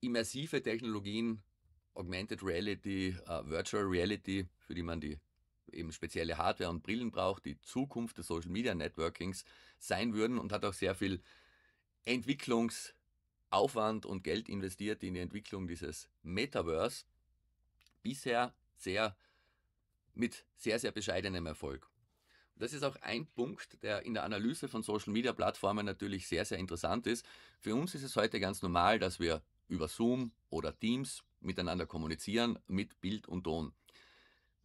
immersive Technologien, Augmented Reality, äh, Virtual Reality, für die man die eben spezielle Hardware und Brillen braucht, die Zukunft des Social Media Networkings sein würden und hat auch sehr viel Entwicklungs- Aufwand und Geld investiert in die Entwicklung dieses Metaverse. Bisher sehr mit sehr, sehr bescheidenem Erfolg. Und das ist auch ein Punkt, der in der Analyse von Social Media Plattformen natürlich sehr, sehr interessant ist. Für uns ist es heute ganz normal, dass wir über Zoom oder Teams miteinander kommunizieren mit Bild und Ton.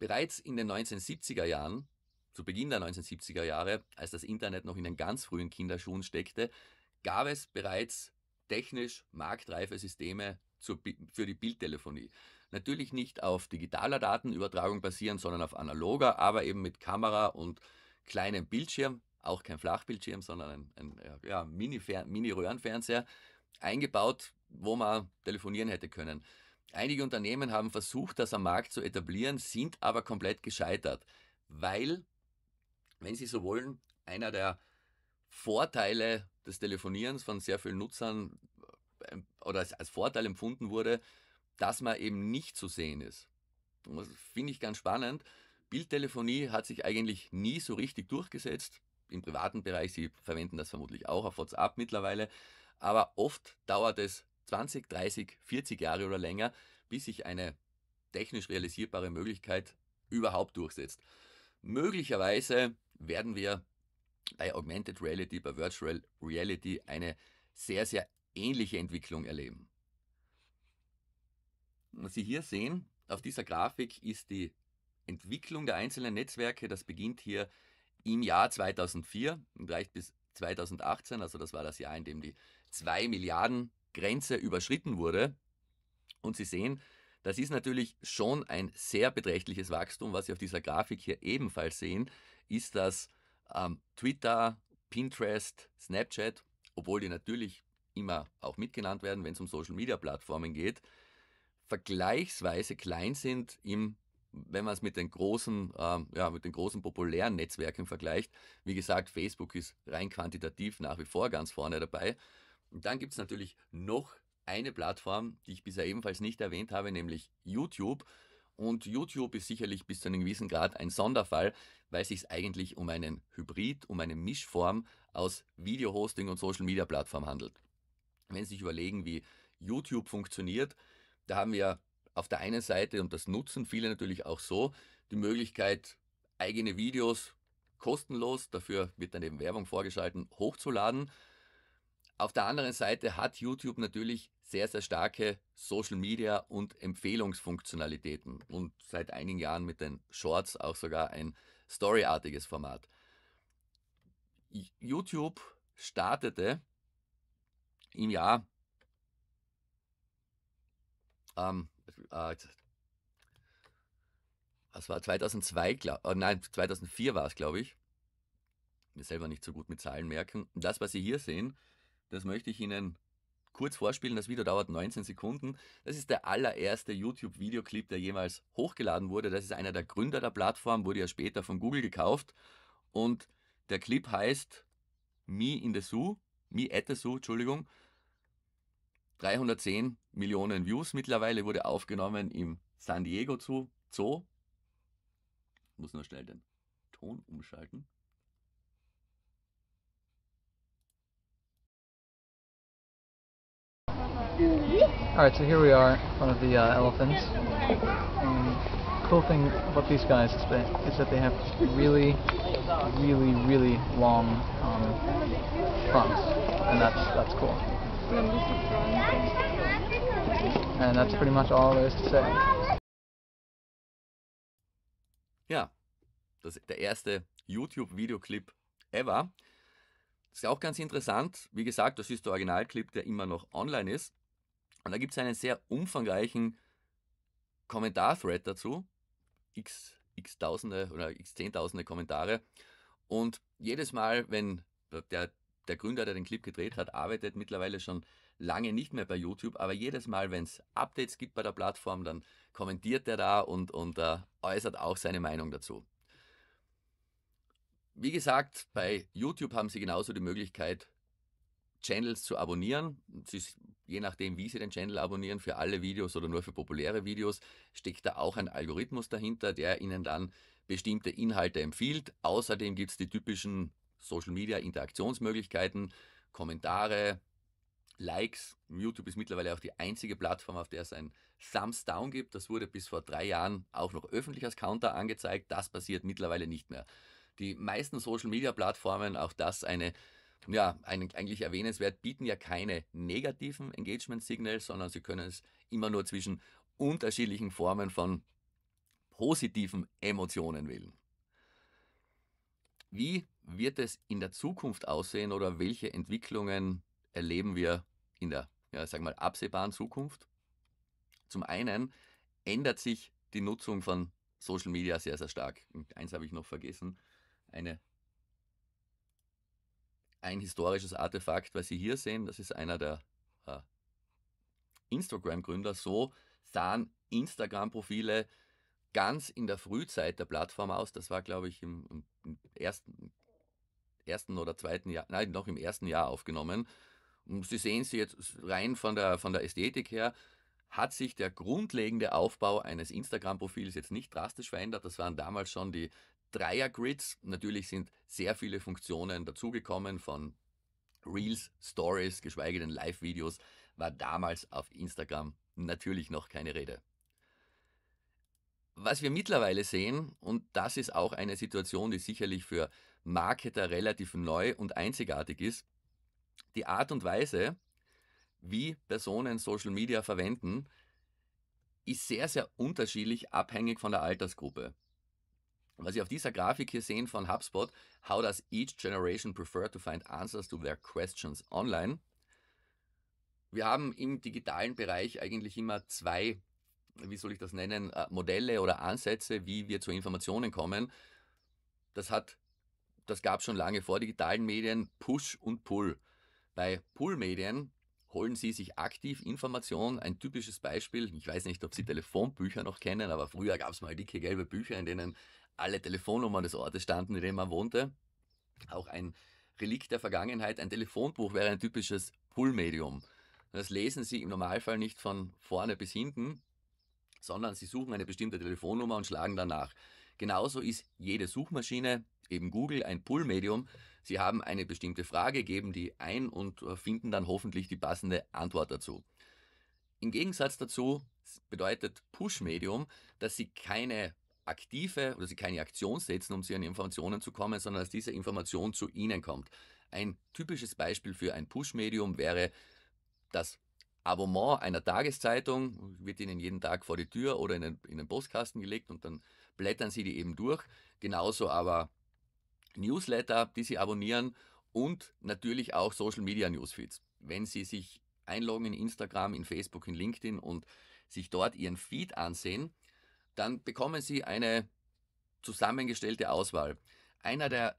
Bereits in den 1970er Jahren, zu Beginn der 1970er Jahre, als das Internet noch in den ganz frühen Kinderschuhen steckte, gab es bereits technisch marktreife Systeme zur, für die Bildtelefonie. Natürlich nicht auf digitaler Datenübertragung basieren, sondern auf analoger, aber eben mit Kamera und kleinem Bildschirm, auch kein Flachbildschirm, sondern ein, ein ja, Mini-Röhrenfernseher Mini eingebaut, wo man telefonieren hätte können. Einige Unternehmen haben versucht, das am Markt zu etablieren, sind aber komplett gescheitert, weil, wenn Sie so wollen, einer der Vorteile des Telefonierens von sehr vielen Nutzern ähm, oder als, Vorteil empfunden wurde, dass man eben nicht zu sehen ist. das finde ich ganz spannend. Bildtelefonie hat sich eigentlich nie so richtig durchgesetzt. Im privaten Bereich, Sie verwenden das vermutlich auch auf WhatsApp mittlerweile. Aber oft dauert es 20, 30, 40 Jahre oder länger, bis sich eine technisch realisierbare Möglichkeit überhaupt durchsetzt. Möglicherweise werden wir bei Augmented Reality, bei Virtual Reality eine sehr, sehr ähnliche Entwicklung erleben. Was Sie hier sehen, auf dieser Grafik ist die Entwicklung der einzelnen Netzwerke, das beginnt hier im Jahr 2004 und reicht bis 2018, also das war das Jahr, in dem die 2 Milliarden Grenze überschritten wurde. Und Sie sehen, das ist natürlich schon ein sehr beträchtliches Wachstum. Was Sie auf dieser Grafik hier ebenfalls sehen, ist, dass ähm, Twitter, Pinterest, Snapchat, obwohl die natürlich immer auch mitgenannt werden, wenn es um Social-Media-Plattformen geht, vergleichsweise klein sind im wenn man es mit den großen, ähm, ja, mit den großen populären Netzwerken vergleicht, wie gesagt, Facebook ist rein quantitativ nach wie vor ganz vorne dabei. Und dann gibt es natürlich noch eine Plattform, die ich bisher ebenfalls nicht erwähnt habe, nämlich YouTube. Und YouTube ist sicherlich bis zu einem gewissen Grad ein Sonderfall, weil es sich eigentlich um einen Hybrid, um eine Mischform aus Video-Hosting und Social-Media-Plattform handelt. Wenn Sie sich überlegen, wie YouTube funktioniert, da haben wir auf der einen Seite, und das nutzen viele natürlich auch so, die Möglichkeit, eigene Videos kostenlos, dafür wird dann eben Werbung vorgeschalten, hochzuladen. Auf der anderen Seite hat YouTube natürlich sehr, sehr starke Social Media und Empfehlungsfunktionalitäten und seit einigen Jahren mit den Shorts auch sogar ein storyartiges Format. YouTube startete im Jahr ähm, äh, was war 2002, glaub, oh nein, 2004 war es, glaube ich. Mir selber nicht so gut mit Zahlen merken. Das, was Sie hier sehen, das möchte ich Ihnen kurz vorspielen. Das Video dauert 19 Sekunden. Das ist der allererste YouTube-Videoclip, der jemals hochgeladen wurde. Das ist einer der Gründer der Plattform, wurde ja später von Google gekauft. Und der Clip heißt Me in the Zoo, Me at the Zoo, Entschuldigung. 310 Millionen Views mittlerweile, wurde aufgenommen im San Diego Zoo. Zoo. Ich muss nur schnell den Ton umschalten. Alright, so here we are, one of the uh, elephants. And cool thing about these guys is that, is that they have really, really, really long um, fronts. And that's, that's cool. And that's pretty much all there is to say. Ja, das ist der erste YouTube-Videoclip ever. Das ist auch ganz interessant. Wie gesagt, das ist der Originalclip, der immer noch online ist. Und da gibt es einen sehr umfangreichen Kommentar-Thread dazu, x, x Tausende oder x Zehntausende Kommentare. Und jedes Mal, wenn der, der Gründer, der den Clip gedreht hat, arbeitet mittlerweile schon lange nicht mehr bei YouTube, aber jedes Mal, wenn es Updates gibt bei der Plattform, dann kommentiert er da und, und äh, äußert auch seine Meinung dazu. Wie gesagt, bei YouTube haben Sie genauso die Möglichkeit, Channels zu abonnieren. ist, je nachdem, wie Sie den Channel abonnieren, für alle Videos oder nur für populäre Videos, steckt da auch ein Algorithmus dahinter, der Ihnen dann bestimmte Inhalte empfiehlt. Außerdem gibt es die typischen Social-Media-Interaktionsmöglichkeiten, Kommentare, Likes. YouTube ist mittlerweile auch die einzige Plattform, auf der es ein Thumbs Down gibt. Das wurde bis vor drei Jahren auch noch öffentlich als Counter angezeigt. Das passiert mittlerweile nicht mehr. Die meisten Social-Media-Plattformen, auch das eine ja, eigentlich erwähnenswert, bieten ja keine negativen Engagement Signals, sondern sie können es immer nur zwischen unterschiedlichen Formen von positiven Emotionen wählen. Wie wird es in der Zukunft aussehen oder welche Entwicklungen erleben wir in der, ja, sag mal, absehbaren Zukunft? Zum einen ändert sich die Nutzung von Social Media sehr, sehr stark. Und eins habe ich noch vergessen, eine ein historisches Artefakt, was Sie hier sehen. Das ist einer der äh, Instagram-Gründer. So sahen Instagram-Profile ganz in der Frühzeit der Plattform aus. Das war, glaube ich, im, im ersten, ersten oder zweiten Jahr, nein, noch im ersten Jahr aufgenommen. Und Sie sehen sie jetzt rein von der, von der Ästhetik her, hat sich der grundlegende Aufbau eines Instagram-Profils jetzt nicht drastisch verändert. Das waren damals schon die Dreier-Grids. Natürlich sind sehr viele Funktionen dazugekommen von Reels, Stories, geschweige denn Live-Videos, war damals auf Instagram natürlich noch keine Rede. Was wir mittlerweile sehen, und das ist auch eine Situation, die sicherlich für Marketer relativ neu und einzigartig ist, die Art und Weise, wie Personen Social Media verwenden, ist sehr, sehr unterschiedlich abhängig von der Altersgruppe. Was Sie auf dieser Grafik hier sehen von HubSpot, How does each generation prefer to find answers to their questions online? Wir haben im digitalen Bereich eigentlich immer zwei, wie soll ich das nennen, äh, Modelle oder Ansätze, wie wir zu Informationen kommen. Das hat, das gab schon lange vor digitalen Medien, Push und Pull. Bei Pull-Medien holen Sie sich aktiv Informationen. Ein typisches Beispiel, ich weiß nicht, ob Sie Telefonbücher noch kennen, aber früher gab es mal dicke gelbe Bücher, in denen alle Telefonnummern des Ortes standen, in dem man wohnte. Auch ein Relikt der Vergangenheit, ein Telefonbuch wäre ein typisches Pull-Medium. Das lesen Sie im Normalfall nicht von vorne bis hinten, sondern Sie suchen eine bestimmte Telefonnummer und schlagen danach. Genauso ist jede Suchmaschine, eben Google, ein Pull-Medium. Sie haben eine bestimmte Frage, geben die ein und äh, finden dann hoffentlich die passende Antwort dazu. Im Gegensatz dazu bedeutet Push-Medium, dass Sie keine aktive oder sie keine Aktion setzen, um zu ihren Informationen zu kommen, sondern dass diese Information zu ihnen kommt. Ein typisches Beispiel für ein Push-Medium wäre das Abonnement einer Tageszeitung, wird ihnen jeden Tag vor die Tür oder in den, in den Postkasten gelegt und dann blättern sie die eben durch. Genauso aber Newsletter, die sie abonnieren und natürlich auch Social-Media-Newsfeeds. Wenn sie sich einloggen in Instagram, in Facebook, in LinkedIn und sich dort ihren Feed ansehen, dann bekommen Sie eine zusammengestellte Auswahl. Einer der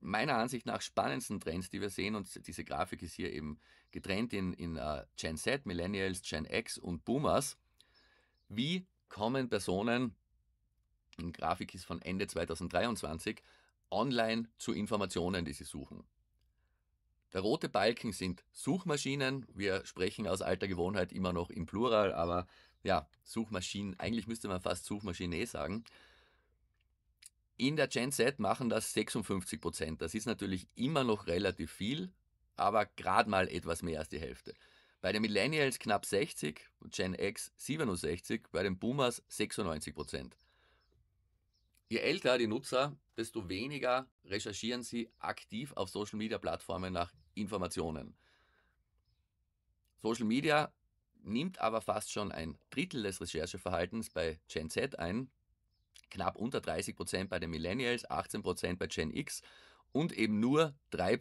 meiner Ansicht nach spannendsten Trends, die wir sehen, und diese Grafik ist hier eben getrennt in, in uh, Gen Z, Millennials, Gen X und Boomers. Wie kommen Personen, die Grafik ist von Ende 2023, online zu Informationen, die sie suchen? Der rote Balken sind Suchmaschinen. Wir sprechen aus alter Gewohnheit immer noch im Plural, aber ja, Suchmaschinen, eigentlich müsste man fast Suchmaschine eh sagen. In der Gen Z machen das 56 Prozent. Das ist natürlich immer noch relativ viel, aber gerade mal etwas mehr als die Hälfte. Bei den Millennials knapp 60, Gen X 67, bei den Boomers 96 Prozent. Je älter die Nutzer, desto weniger recherchieren sie aktiv auf Social Media Plattformen nach Informationen. Social Media nimmt aber fast schon ein Drittel des Rechercheverhaltens bei Gen Z ein, knapp unter 30 bei den Millennials, 18 bei Gen X und eben nur 3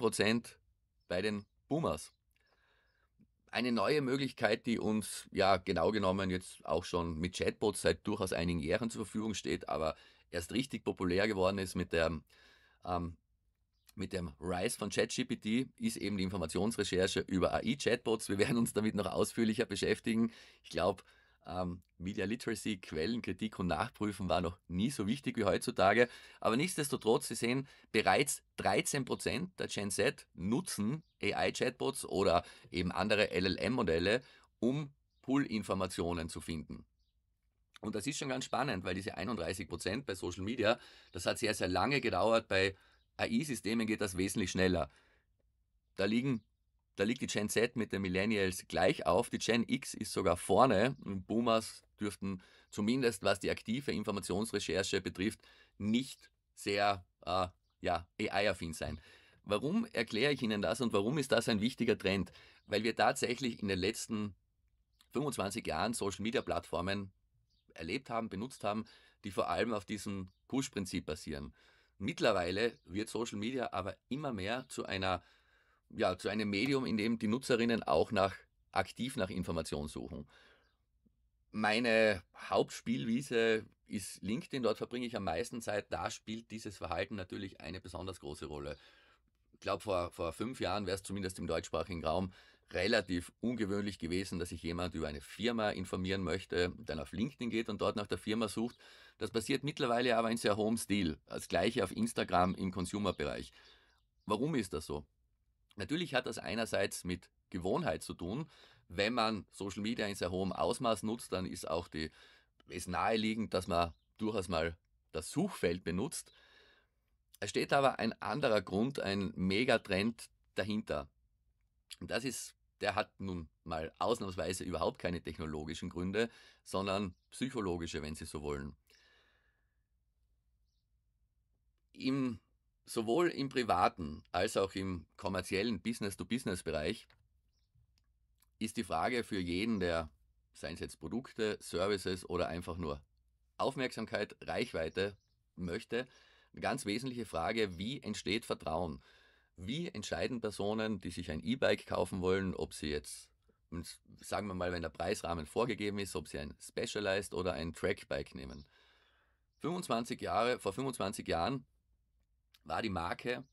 bei den Boomers. Eine neue Möglichkeit, die uns ja genau genommen jetzt auch schon mit Chatbots seit durchaus einigen Jahren zur Verfügung steht, aber erst richtig populär geworden ist mit der ähm, mit dem Rise von ChatGPT ist eben die Informationsrecherche über AI-Chatbots. Wir werden uns damit noch ausführlicher beschäftigen. Ich glaube, ähm, Media Literacy, Quellenkritik und Nachprüfen war noch nie so wichtig wie heutzutage. Aber nichtsdestotrotz, Sie sehen, bereits 13% Prozent der Gen Z nutzen AI-Chatbots oder eben andere LLM-Modelle, um Pull-Informationen zu finden. Und das ist schon ganz spannend, weil diese 31% Prozent bei Social Media, das hat sehr, sehr lange gedauert bei AI-Systemen geht das wesentlich schneller. Da liegen da liegt die Gen Z mit den Millennials gleich auf. Die Gen X ist sogar vorne. Und Boomers dürften zumindest, was die aktive Informationsrecherche betrifft, nicht sehr äh, ja, AI-affin sein. Warum erkläre ich Ihnen das und warum ist das ein wichtiger Trend? Weil wir tatsächlich in den letzten 25 Jahren Social-Media-Plattformen erlebt haben, benutzt haben, die vor allem auf diesem Push-Prinzip basieren. Mittlerweile wird Social Media aber immer mehr zu einer ja, zu einem Medium, in dem die Nutzerinnen auch nach aktiv nach Informationen suchen. Meine Hauptspielwiese ist LinkedIn, dort verbringe ich am meisten Zeit. Da spielt dieses Verhalten natürlich eine besonders große Rolle. Ich glaube, vor, vor fünf Jahren wäre es zumindest im deutschsprachigen Raum relativ ungewöhnlich gewesen, dass sich jemand über eine Firma informieren möchte, dann auf LinkedIn geht und dort nach der Firma sucht. Das passiert mittlerweile aber in sehr hohem Stil, als gleiche auf Instagram im Consumer-Bereich. Warum ist das so? Natürlich hat das einerseits mit Gewohnheit zu tun. Wenn man Social Media in sehr hohem Ausmaß nutzt, dann ist auch die, es naheliegend, dass man durchaus mal das Suchfeld benutzt. Es steht aber ein anderer Grund, ein Megatrend dahinter. Das ist, der hat nun mal ausnahmsweise überhaupt keine technologischen Gründe, sondern psychologische, wenn Sie so wollen. Im, sowohl im privaten als auch im kommerziellen Business-to-Business-Bereich ist die Frage für jeden, der, seien es jetzt Produkte, Services oder einfach nur Aufmerksamkeit, Reichweite möchte, eine ganz wesentliche Frage, wie entsteht Vertrauen? Wie entscheiden Personen, die sich ein E-Bike kaufen wollen, ob sie jetzt, sagen wir mal, wenn der Preisrahmen vorgegeben ist, ob sie ein Specialized oder ein Trackbike nehmen? 25 Jahre, vor 25 Jahren war die Marke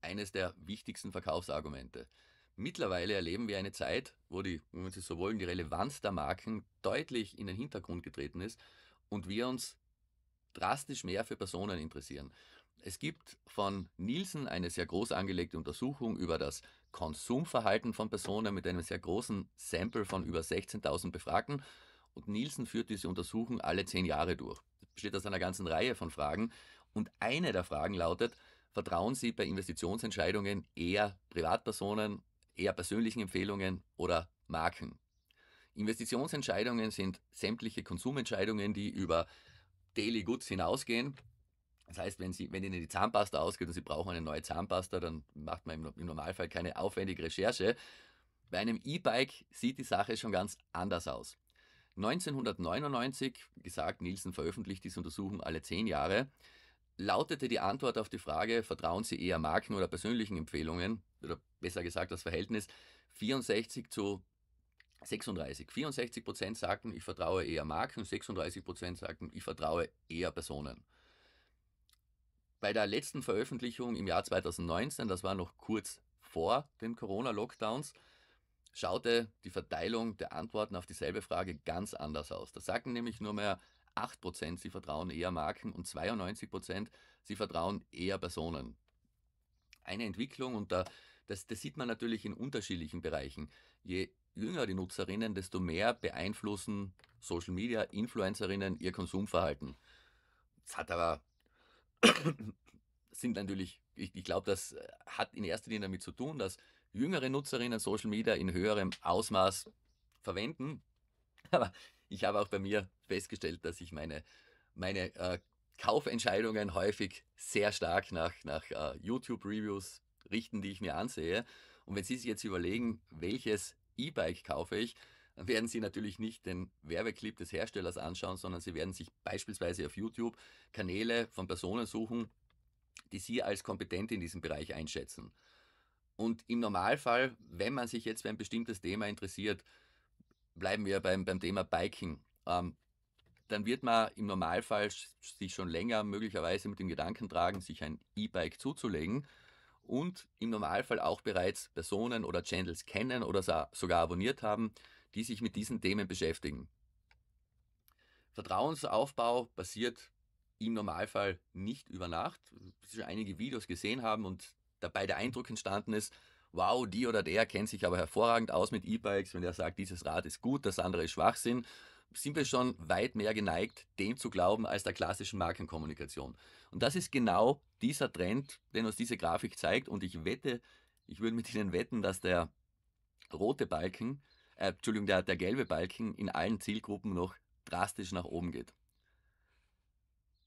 eines der wichtigsten Verkaufsargumente. Mittlerweile erleben wir eine Zeit, wo die, wenn Sie so wollen, die Relevanz der Marken deutlich in den Hintergrund getreten ist und wir uns drastisch mehr für Personen interessieren. Es gibt von Nielsen eine sehr groß angelegte Untersuchung über das Konsumverhalten von Personen mit einem sehr großen Sample von über 16.000 Befragten. Und Nielsen führt diese Untersuchung alle zehn Jahre durch. Das besteht aus einer ganzen Reihe von Fragen. Und eine der Fragen lautet, vertrauen Sie bei Investitionsentscheidungen eher Privatpersonen, eher persönlichen Empfehlungen oder Marken? Investitionsentscheidungen sind sämtliche Konsumentscheidungen, die über Daily Goods hinausgehen das heißt, wenn, Sie, wenn Ihnen die Zahnpasta ausgeht und Sie brauchen eine neue Zahnpasta, dann macht man im, im Normalfall keine aufwendige Recherche. Bei einem E-Bike sieht die Sache schon ganz anders aus. 1999, gesagt, Nielsen veröffentlicht diese Untersuchung alle zehn Jahre, lautete die Antwort auf die Frage, vertrauen Sie eher Marken oder persönlichen Empfehlungen, oder besser gesagt das Verhältnis 64 zu 36. 64 Prozent sagten, ich vertraue eher Marken, 36 Prozent sagten, ich vertraue eher Personen bei der letzten Veröffentlichung im Jahr 2019, das war noch kurz vor den Corona-Lockdowns, schaute die Verteilung der Antworten auf dieselbe Frage ganz anders aus. Da sagten nämlich nur mehr 8%, sie vertrauen eher Marken und 92%, sie vertrauen eher Personen. Eine Entwicklung und da, das, das sieht man natürlich in unterschiedlichen Bereichen. Je jünger die Nutzerinnen, desto mehr beeinflussen Social Media Influencerinnen ihr Konsumverhalten. Das hat aber sind natürlich, ich, ich glaube, das äh, hat in erster Linie damit zu tun, dass jüngere Nutzerinnen Social Media in höherem Ausmaß verwenden. Aber ich habe auch bei mir festgestellt, dass ich meine, meine äh, Kaufentscheidungen häufig sehr stark nach, nach äh, YouTube-Reviews richten, die ich mir ansehe. Und wenn Sie sich jetzt überlegen, welches E-Bike kaufe ich, werden Sie natürlich nicht den Werbeclip des Herstellers anschauen, sondern Sie werden sich beispielsweise auf YouTube Kanäle von Personen suchen, die Sie als kompetent in diesem Bereich einschätzen. Und im Normalfall, wenn man sich jetzt für ein bestimmtes Thema interessiert, bleiben wir beim, beim Thema Biking, ähm, dann wird man im Normalfall sich schon länger möglicherweise mit dem Gedanken tragen, sich ein E-Bike zuzulegen und im Normalfall auch bereits Personen oder Channels kennen oder sogar abonniert haben, die sich mit diesen Themen beschäftigen. Vertrauensaufbau passiert im Normalfall nicht über Nacht, wie schon einige Videos gesehen haben und dabei der Eindruck entstanden ist, wow, die oder der kennt sich aber hervorragend aus mit E-Bikes, wenn der sagt, dieses Rad ist gut, das andere ist Schwachsinn, sind wir schon weit mehr geneigt, dem zu glauben als der klassischen Markenkommunikation. Und das ist genau dieser Trend, den uns diese Grafik zeigt und ich wette, ich würde mit Ihnen wetten, dass der rote Balken äh, Entschuldigung, der, der gelbe Balken in allen Zielgruppen noch drastisch nach oben geht.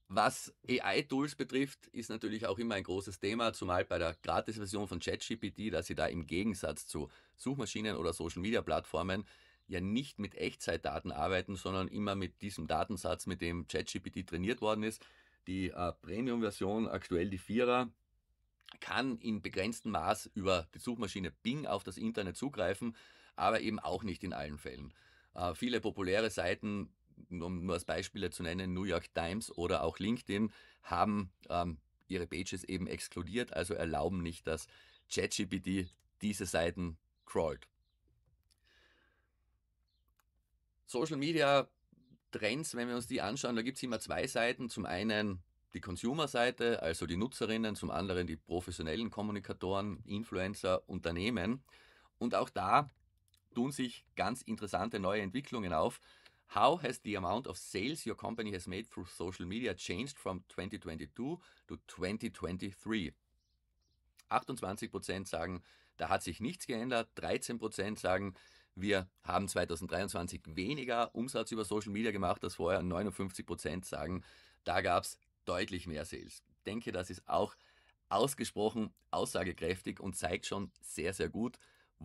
Was AI-Tools betrifft, ist natürlich auch immer ein großes Thema, zumal bei der Gratis-Version von ChatGPT, dass sie da im Gegensatz zu Suchmaschinen oder Social-Media-Plattformen ja nicht mit Echtzeitdaten arbeiten, sondern immer mit diesem Datensatz, mit dem ChatGPT trainiert worden ist. Die äh, Premium-Version, aktuell die Vierer, kann in begrenztem Maß über die Suchmaschine Bing auf das Internet zugreifen, aber eben auch nicht in allen Fällen. Äh, viele populäre Seiten, um nur als Beispiele zu nennen, New York Times oder auch LinkedIn, haben ähm, ihre Pages eben exkludiert, also erlauben nicht, dass ChatGPT diese Seiten crawlt. Social Media Trends, wenn wir uns die anschauen, da gibt es immer zwei Seiten. Zum einen die Consumer-Seite, also die Nutzerinnen, zum anderen die professionellen Kommunikatoren, Influencer, Unternehmen. Und auch da tun sich ganz interessante neue Entwicklungen auf. How has the amount of sales your company has made through social media changed from 2022 to 2023? 28% sagen, da hat sich nichts geändert. 13% sagen, wir haben 2023 weniger Umsatz über Social Media gemacht als vorher. 59% sagen, da gab es deutlich mehr Sales. Ich denke, das ist auch ausgesprochen aussagekräftig und zeigt schon sehr, sehr gut,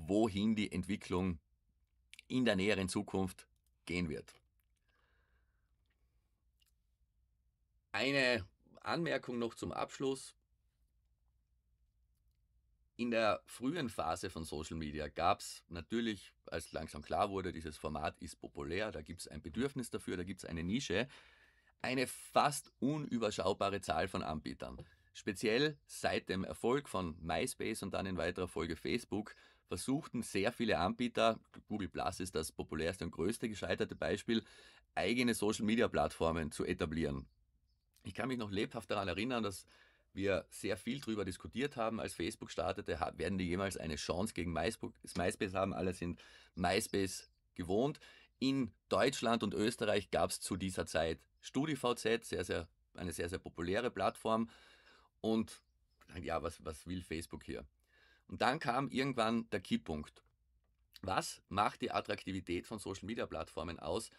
wohin die Entwicklung in der näheren Zukunft gehen wird. Eine Anmerkung noch zum Abschluss. In der frühen Phase von Social Media gab es natürlich, als langsam klar wurde, dieses Format ist populär, da gibt es ein Bedürfnis dafür, da gibt es eine Nische, eine fast unüberschaubare Zahl von Anbietern. Speziell seit dem Erfolg von MySpace und dann in weiterer Folge Facebook versuchten sehr viele Anbieter, Google Plus ist das populärste und größte gescheiterte Beispiel, eigene Social-Media-Plattformen zu etablieren. Ich kann mich noch lebhaft daran erinnern, dass wir sehr viel darüber diskutiert haben, als Facebook startete, werden die jemals eine Chance gegen MySpace haben? Alle sind MySpace gewohnt. In Deutschland und Österreich gab es zu dieser Zeit StudiVZ, sehr, sehr, eine sehr, sehr populäre Plattform. Und ja, was, was will Facebook hier? Und dann kam irgendwann der Kipppunkt. Was macht die Attraktivität von Social-Media-Plattformen aus?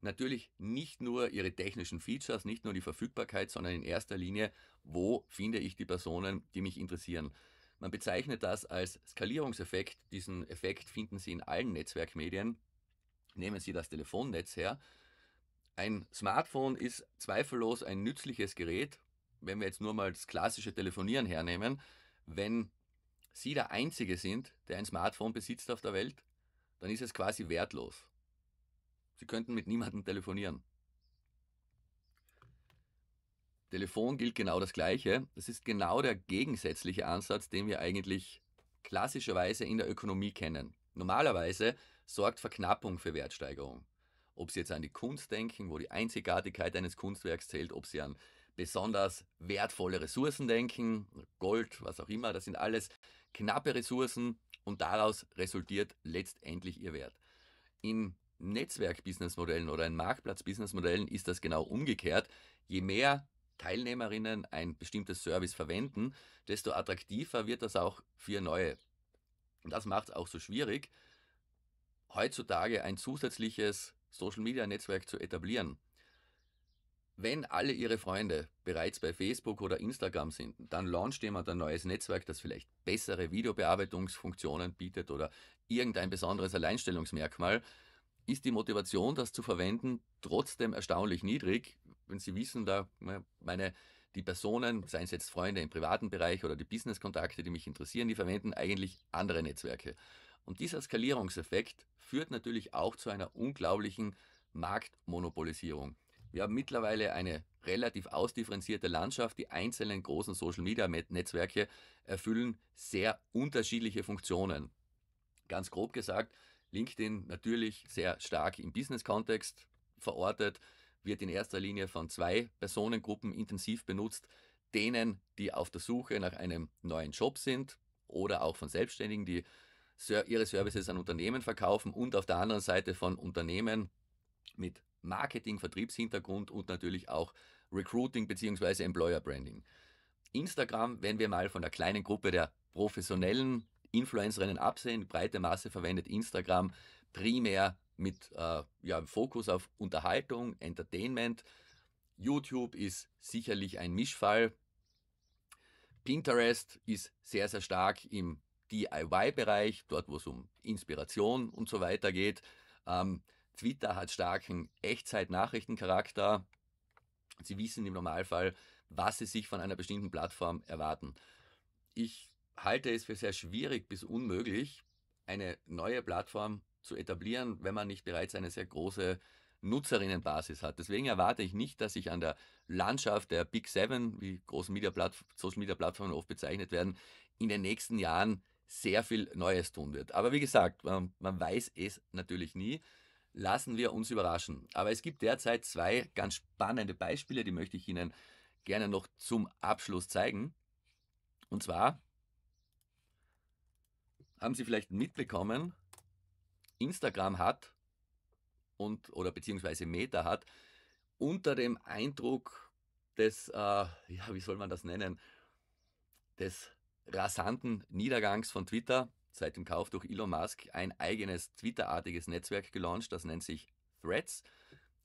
Natürlich nicht nur ihre technischen Features, nicht nur die Verfügbarkeit, sondern in erster Linie, wo finde ich die Personen, die mich interessieren. Man bezeichnet das als Skalierungseffekt. Diesen Effekt finden Sie in allen Netzwerkmedien. Nehmen Sie das Telefonnetz her. Ein Smartphone ist zweifellos ein nützliches Gerät, wenn wir jetzt nur mal das klassische Telefonieren hernehmen. Wenn Sie der Einzige sind, der ein Smartphone besitzt auf der Welt, dann ist es quasi wertlos. Sie könnten mit niemandem telefonieren. Telefon gilt genau das Gleiche. Das ist genau der gegensätzliche Ansatz, den wir eigentlich klassischerweise in der Ökonomie kennen. Normalerweise sorgt Verknappung für Wertsteigerung. Ob Sie jetzt an die Kunst denken, wo die Einzigartigkeit eines Kunstwerks zählt, ob Sie an besonders wertvolle Ressourcen denken, Gold, was auch immer, das sind alles knappe Ressourcen und daraus resultiert letztendlich ihr Wert. In Netzwerk-Business-Modellen oder in Marktplatz-Business-Modellen ist das genau umgekehrt. Je mehr Teilnehmerinnen ein bestimmtes Service verwenden, desto attraktiver wird das auch für neue. Und das macht es auch so schwierig, heutzutage ein zusätzliches Social-Media-Netzwerk zu etablieren. Wenn alle Ihre Freunde bereits bei Facebook oder Instagram sind, dann launcht jemand ein neues Netzwerk, das vielleicht bessere Videobearbeitungsfunktionen bietet oder irgendein besonderes Alleinstellungsmerkmal, ist die Motivation, das zu verwenden, trotzdem erstaunlich niedrig, wenn Sie wissen, da meine die Personen, seien es jetzt Freunde im privaten Bereich oder die Businesskontakte, die mich interessieren, die verwenden eigentlich andere Netzwerke. Und dieser Skalierungseffekt führt natürlich auch zu einer unglaublichen Marktmonopolisierung. Wir haben mittlerweile eine relativ ausdifferenzierte Landschaft. Die einzelnen großen Social-Media-Netzwerke erfüllen sehr unterschiedliche Funktionen. Ganz grob gesagt, LinkedIn natürlich sehr stark im Business-Kontext verortet, wird in erster Linie von zwei Personengruppen intensiv benutzt, denen, die auf der Suche nach einem neuen Job sind oder auch von Selbstständigen, die ihre Services an Unternehmen verkaufen und auf der anderen Seite von Unternehmen mit Marketing, Vertriebshintergrund und natürlich auch Recruiting bzw. Employer Branding. Instagram, wenn wir mal von der kleinen Gruppe der professionellen Influencerinnen absehen, breite Masse verwendet Instagram primär mit äh, ja, Fokus auf Unterhaltung, Entertainment. YouTube ist sicherlich ein Mischfall. Pinterest ist sehr, sehr stark im DIY-Bereich, dort wo es um Inspiration und so weiter geht. Ähm, Twitter hat starken Echtzeit-Nachrichtencharakter. Sie wissen im Normalfall, was Sie sich von einer bestimmten Plattform erwarten. Ich halte es für sehr schwierig bis unmöglich, eine neue Plattform zu etablieren, wenn man nicht bereits eine sehr große Nutzerinnenbasis hat. Deswegen erwarte ich nicht, dass sich an der Landschaft der Big Seven, wie großen Media Social Media Plattformen oft bezeichnet werden, in den nächsten Jahren sehr viel Neues tun wird. Aber wie gesagt, man, man weiß es natürlich nie lassen wir uns überraschen. Aber es gibt derzeit zwei ganz spannende Beispiele, die möchte ich Ihnen gerne noch zum Abschluss zeigen. Und zwar haben Sie vielleicht mitbekommen, Instagram hat und oder beziehungsweise Meta hat unter dem Eindruck des, äh, ja, wie soll man das nennen, des rasanten Niedergangs von Twitter seit dem Kauf durch Elon Musk ein eigenes Twitter-artiges Netzwerk gelauncht, das nennt sich Threads.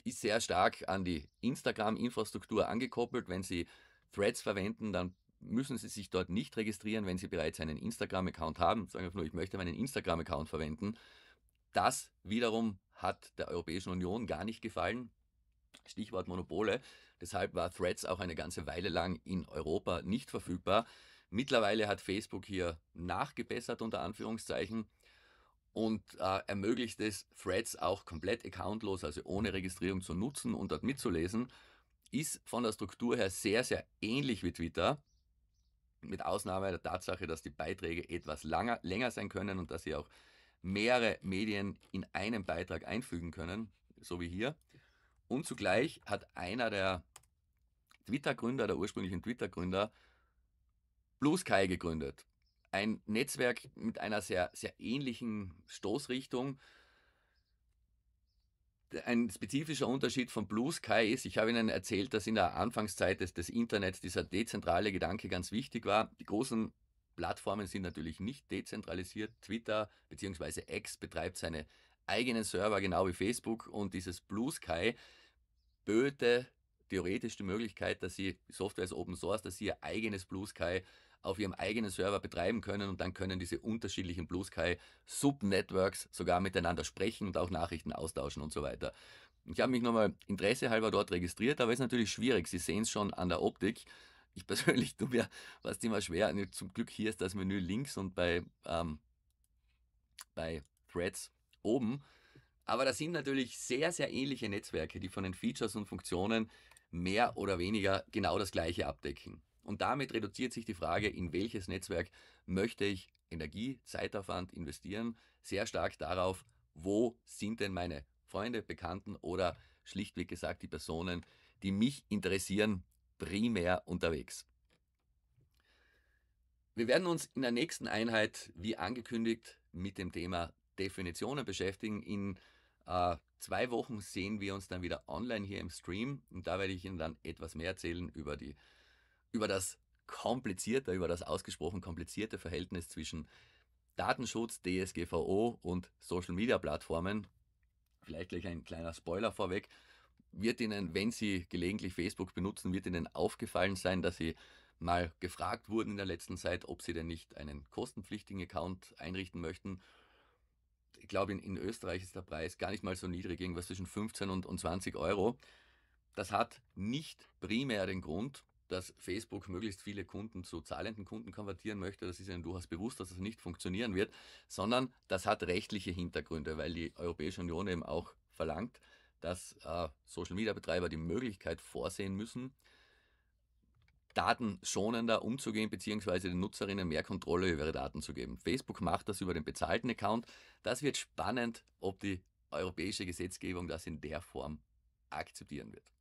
Ist sehr stark an die Instagram-Infrastruktur angekoppelt. Wenn Sie Threads verwenden, dann müssen Sie sich dort nicht registrieren, wenn Sie bereits einen Instagram-Account haben. Sagen wir nur, ich möchte meinen Instagram-Account verwenden. Das wiederum hat der Europäischen Union gar nicht gefallen. Stichwort Monopole. Deshalb war Threads auch eine ganze Weile lang in Europa nicht verfügbar. Mittlerweile hat Facebook hier nachgebessert unter Anführungszeichen und äh, ermöglicht es, Threads auch komplett accountlos, also ohne Registrierung zu nutzen und dort mitzulesen, ist von der Struktur her sehr, sehr ähnlich wie Twitter. Mit Ausnahme der Tatsache, dass die Beiträge etwas langer, länger sein können und dass sie auch mehrere Medien in einen Beitrag einfügen können, so wie hier. Und zugleich hat einer der Twitter-Gründer, der ursprünglichen Twitter-Gründer, Blue Sky gegründet. Ein Netzwerk mit einer sehr, sehr ähnlichen Stoßrichtung. Ein spezifischer Unterschied von Blue Sky ist, ich habe Ihnen erzählt, dass in der Anfangszeit des, des Internets dieser dezentrale Gedanke ganz wichtig war. Die großen Plattformen sind natürlich nicht dezentralisiert. Twitter bzw. X betreibt seine eigenen Server, genau wie Facebook. Und dieses Blue Sky böte theoretisch die Möglichkeit, dass sie, Software ist Open Source, dass sie ihr eigenes Blue Sky auf ihrem eigenen Server betreiben können und dann können diese unterschiedlichen Blue Sky Subnetworks sogar miteinander sprechen und auch Nachrichten austauschen und so weiter. Ich habe mich nochmal interessehalber dort registriert, aber ist natürlich schwierig. Sie sehen es schon an der Optik. Ich persönlich tue mir was immer schwer. Also zum Glück hier ist das Menü links und bei, ähm, bei Threads oben. Aber da sind natürlich sehr, sehr ähnliche Netzwerke, die von den Features und Funktionen mehr oder weniger genau das gleiche abdecken. Und damit reduziert sich die Frage, in welches Netzwerk möchte ich Energie, Zeitaufwand investieren, sehr stark darauf, wo sind denn meine Freunde, Bekannten oder schlichtweg gesagt die Personen, die mich interessieren, primär unterwegs. Wir werden uns in der nächsten Einheit, wie angekündigt, mit dem Thema Definitionen beschäftigen. In äh, zwei Wochen sehen wir uns dann wieder online hier im Stream und da werde ich Ihnen dann etwas mehr erzählen über die über das komplizierte, über das ausgesprochen komplizierte Verhältnis zwischen Datenschutz, DSGVO und Social Media Plattformen. Vielleicht gleich ein kleiner Spoiler vorweg. Wird Ihnen, wenn Sie gelegentlich Facebook benutzen, wird Ihnen aufgefallen sein, dass Sie mal gefragt wurden in der letzten Zeit, ob Sie denn nicht einen kostenpflichtigen Account einrichten möchten. Ich glaube, in, in Österreich ist der Preis gar nicht mal so niedrig, irgendwas zwischen 15 und, und 20 Euro. Das hat nicht primär den Grund, dass Facebook möglichst viele Kunden zu zahlenden Kunden konvertieren möchte. Das ist ihnen durchaus bewusst, dass das nicht funktionieren wird, sondern das hat rechtliche Hintergründe, weil die Europäische Union eben auch verlangt, dass äh, Social-Media-Betreiber die Möglichkeit vorsehen müssen, datenschonender umzugehen, bzw. den Nutzerinnen mehr Kontrolle über ihre Daten zu geben. Facebook macht das über den bezahlten Account. Das wird spannend, ob die europäische Gesetzgebung das in der Form akzeptieren wird.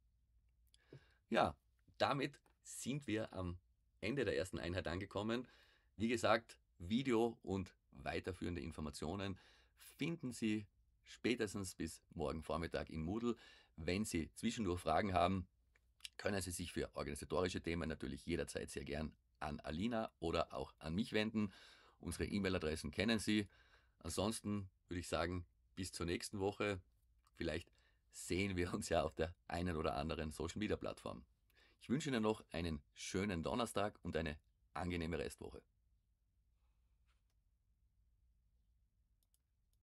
Ja, damit sind wir am Ende der ersten Einheit angekommen. Wie gesagt, Video und weiterführende Informationen finden Sie spätestens bis morgen Vormittag in Moodle. Wenn Sie zwischendurch Fragen haben, können Sie sich für organisatorische Themen natürlich jederzeit sehr gern an Alina oder auch an mich wenden. Unsere E-Mail-Adressen kennen Sie. Ansonsten würde ich sagen, bis zur nächsten Woche. Vielleicht sehen wir uns ja auf der einen oder anderen Social-Media-Plattform. Ich wünsche Ihnen noch einen schönen Donnerstag und eine angenehme Restwoche.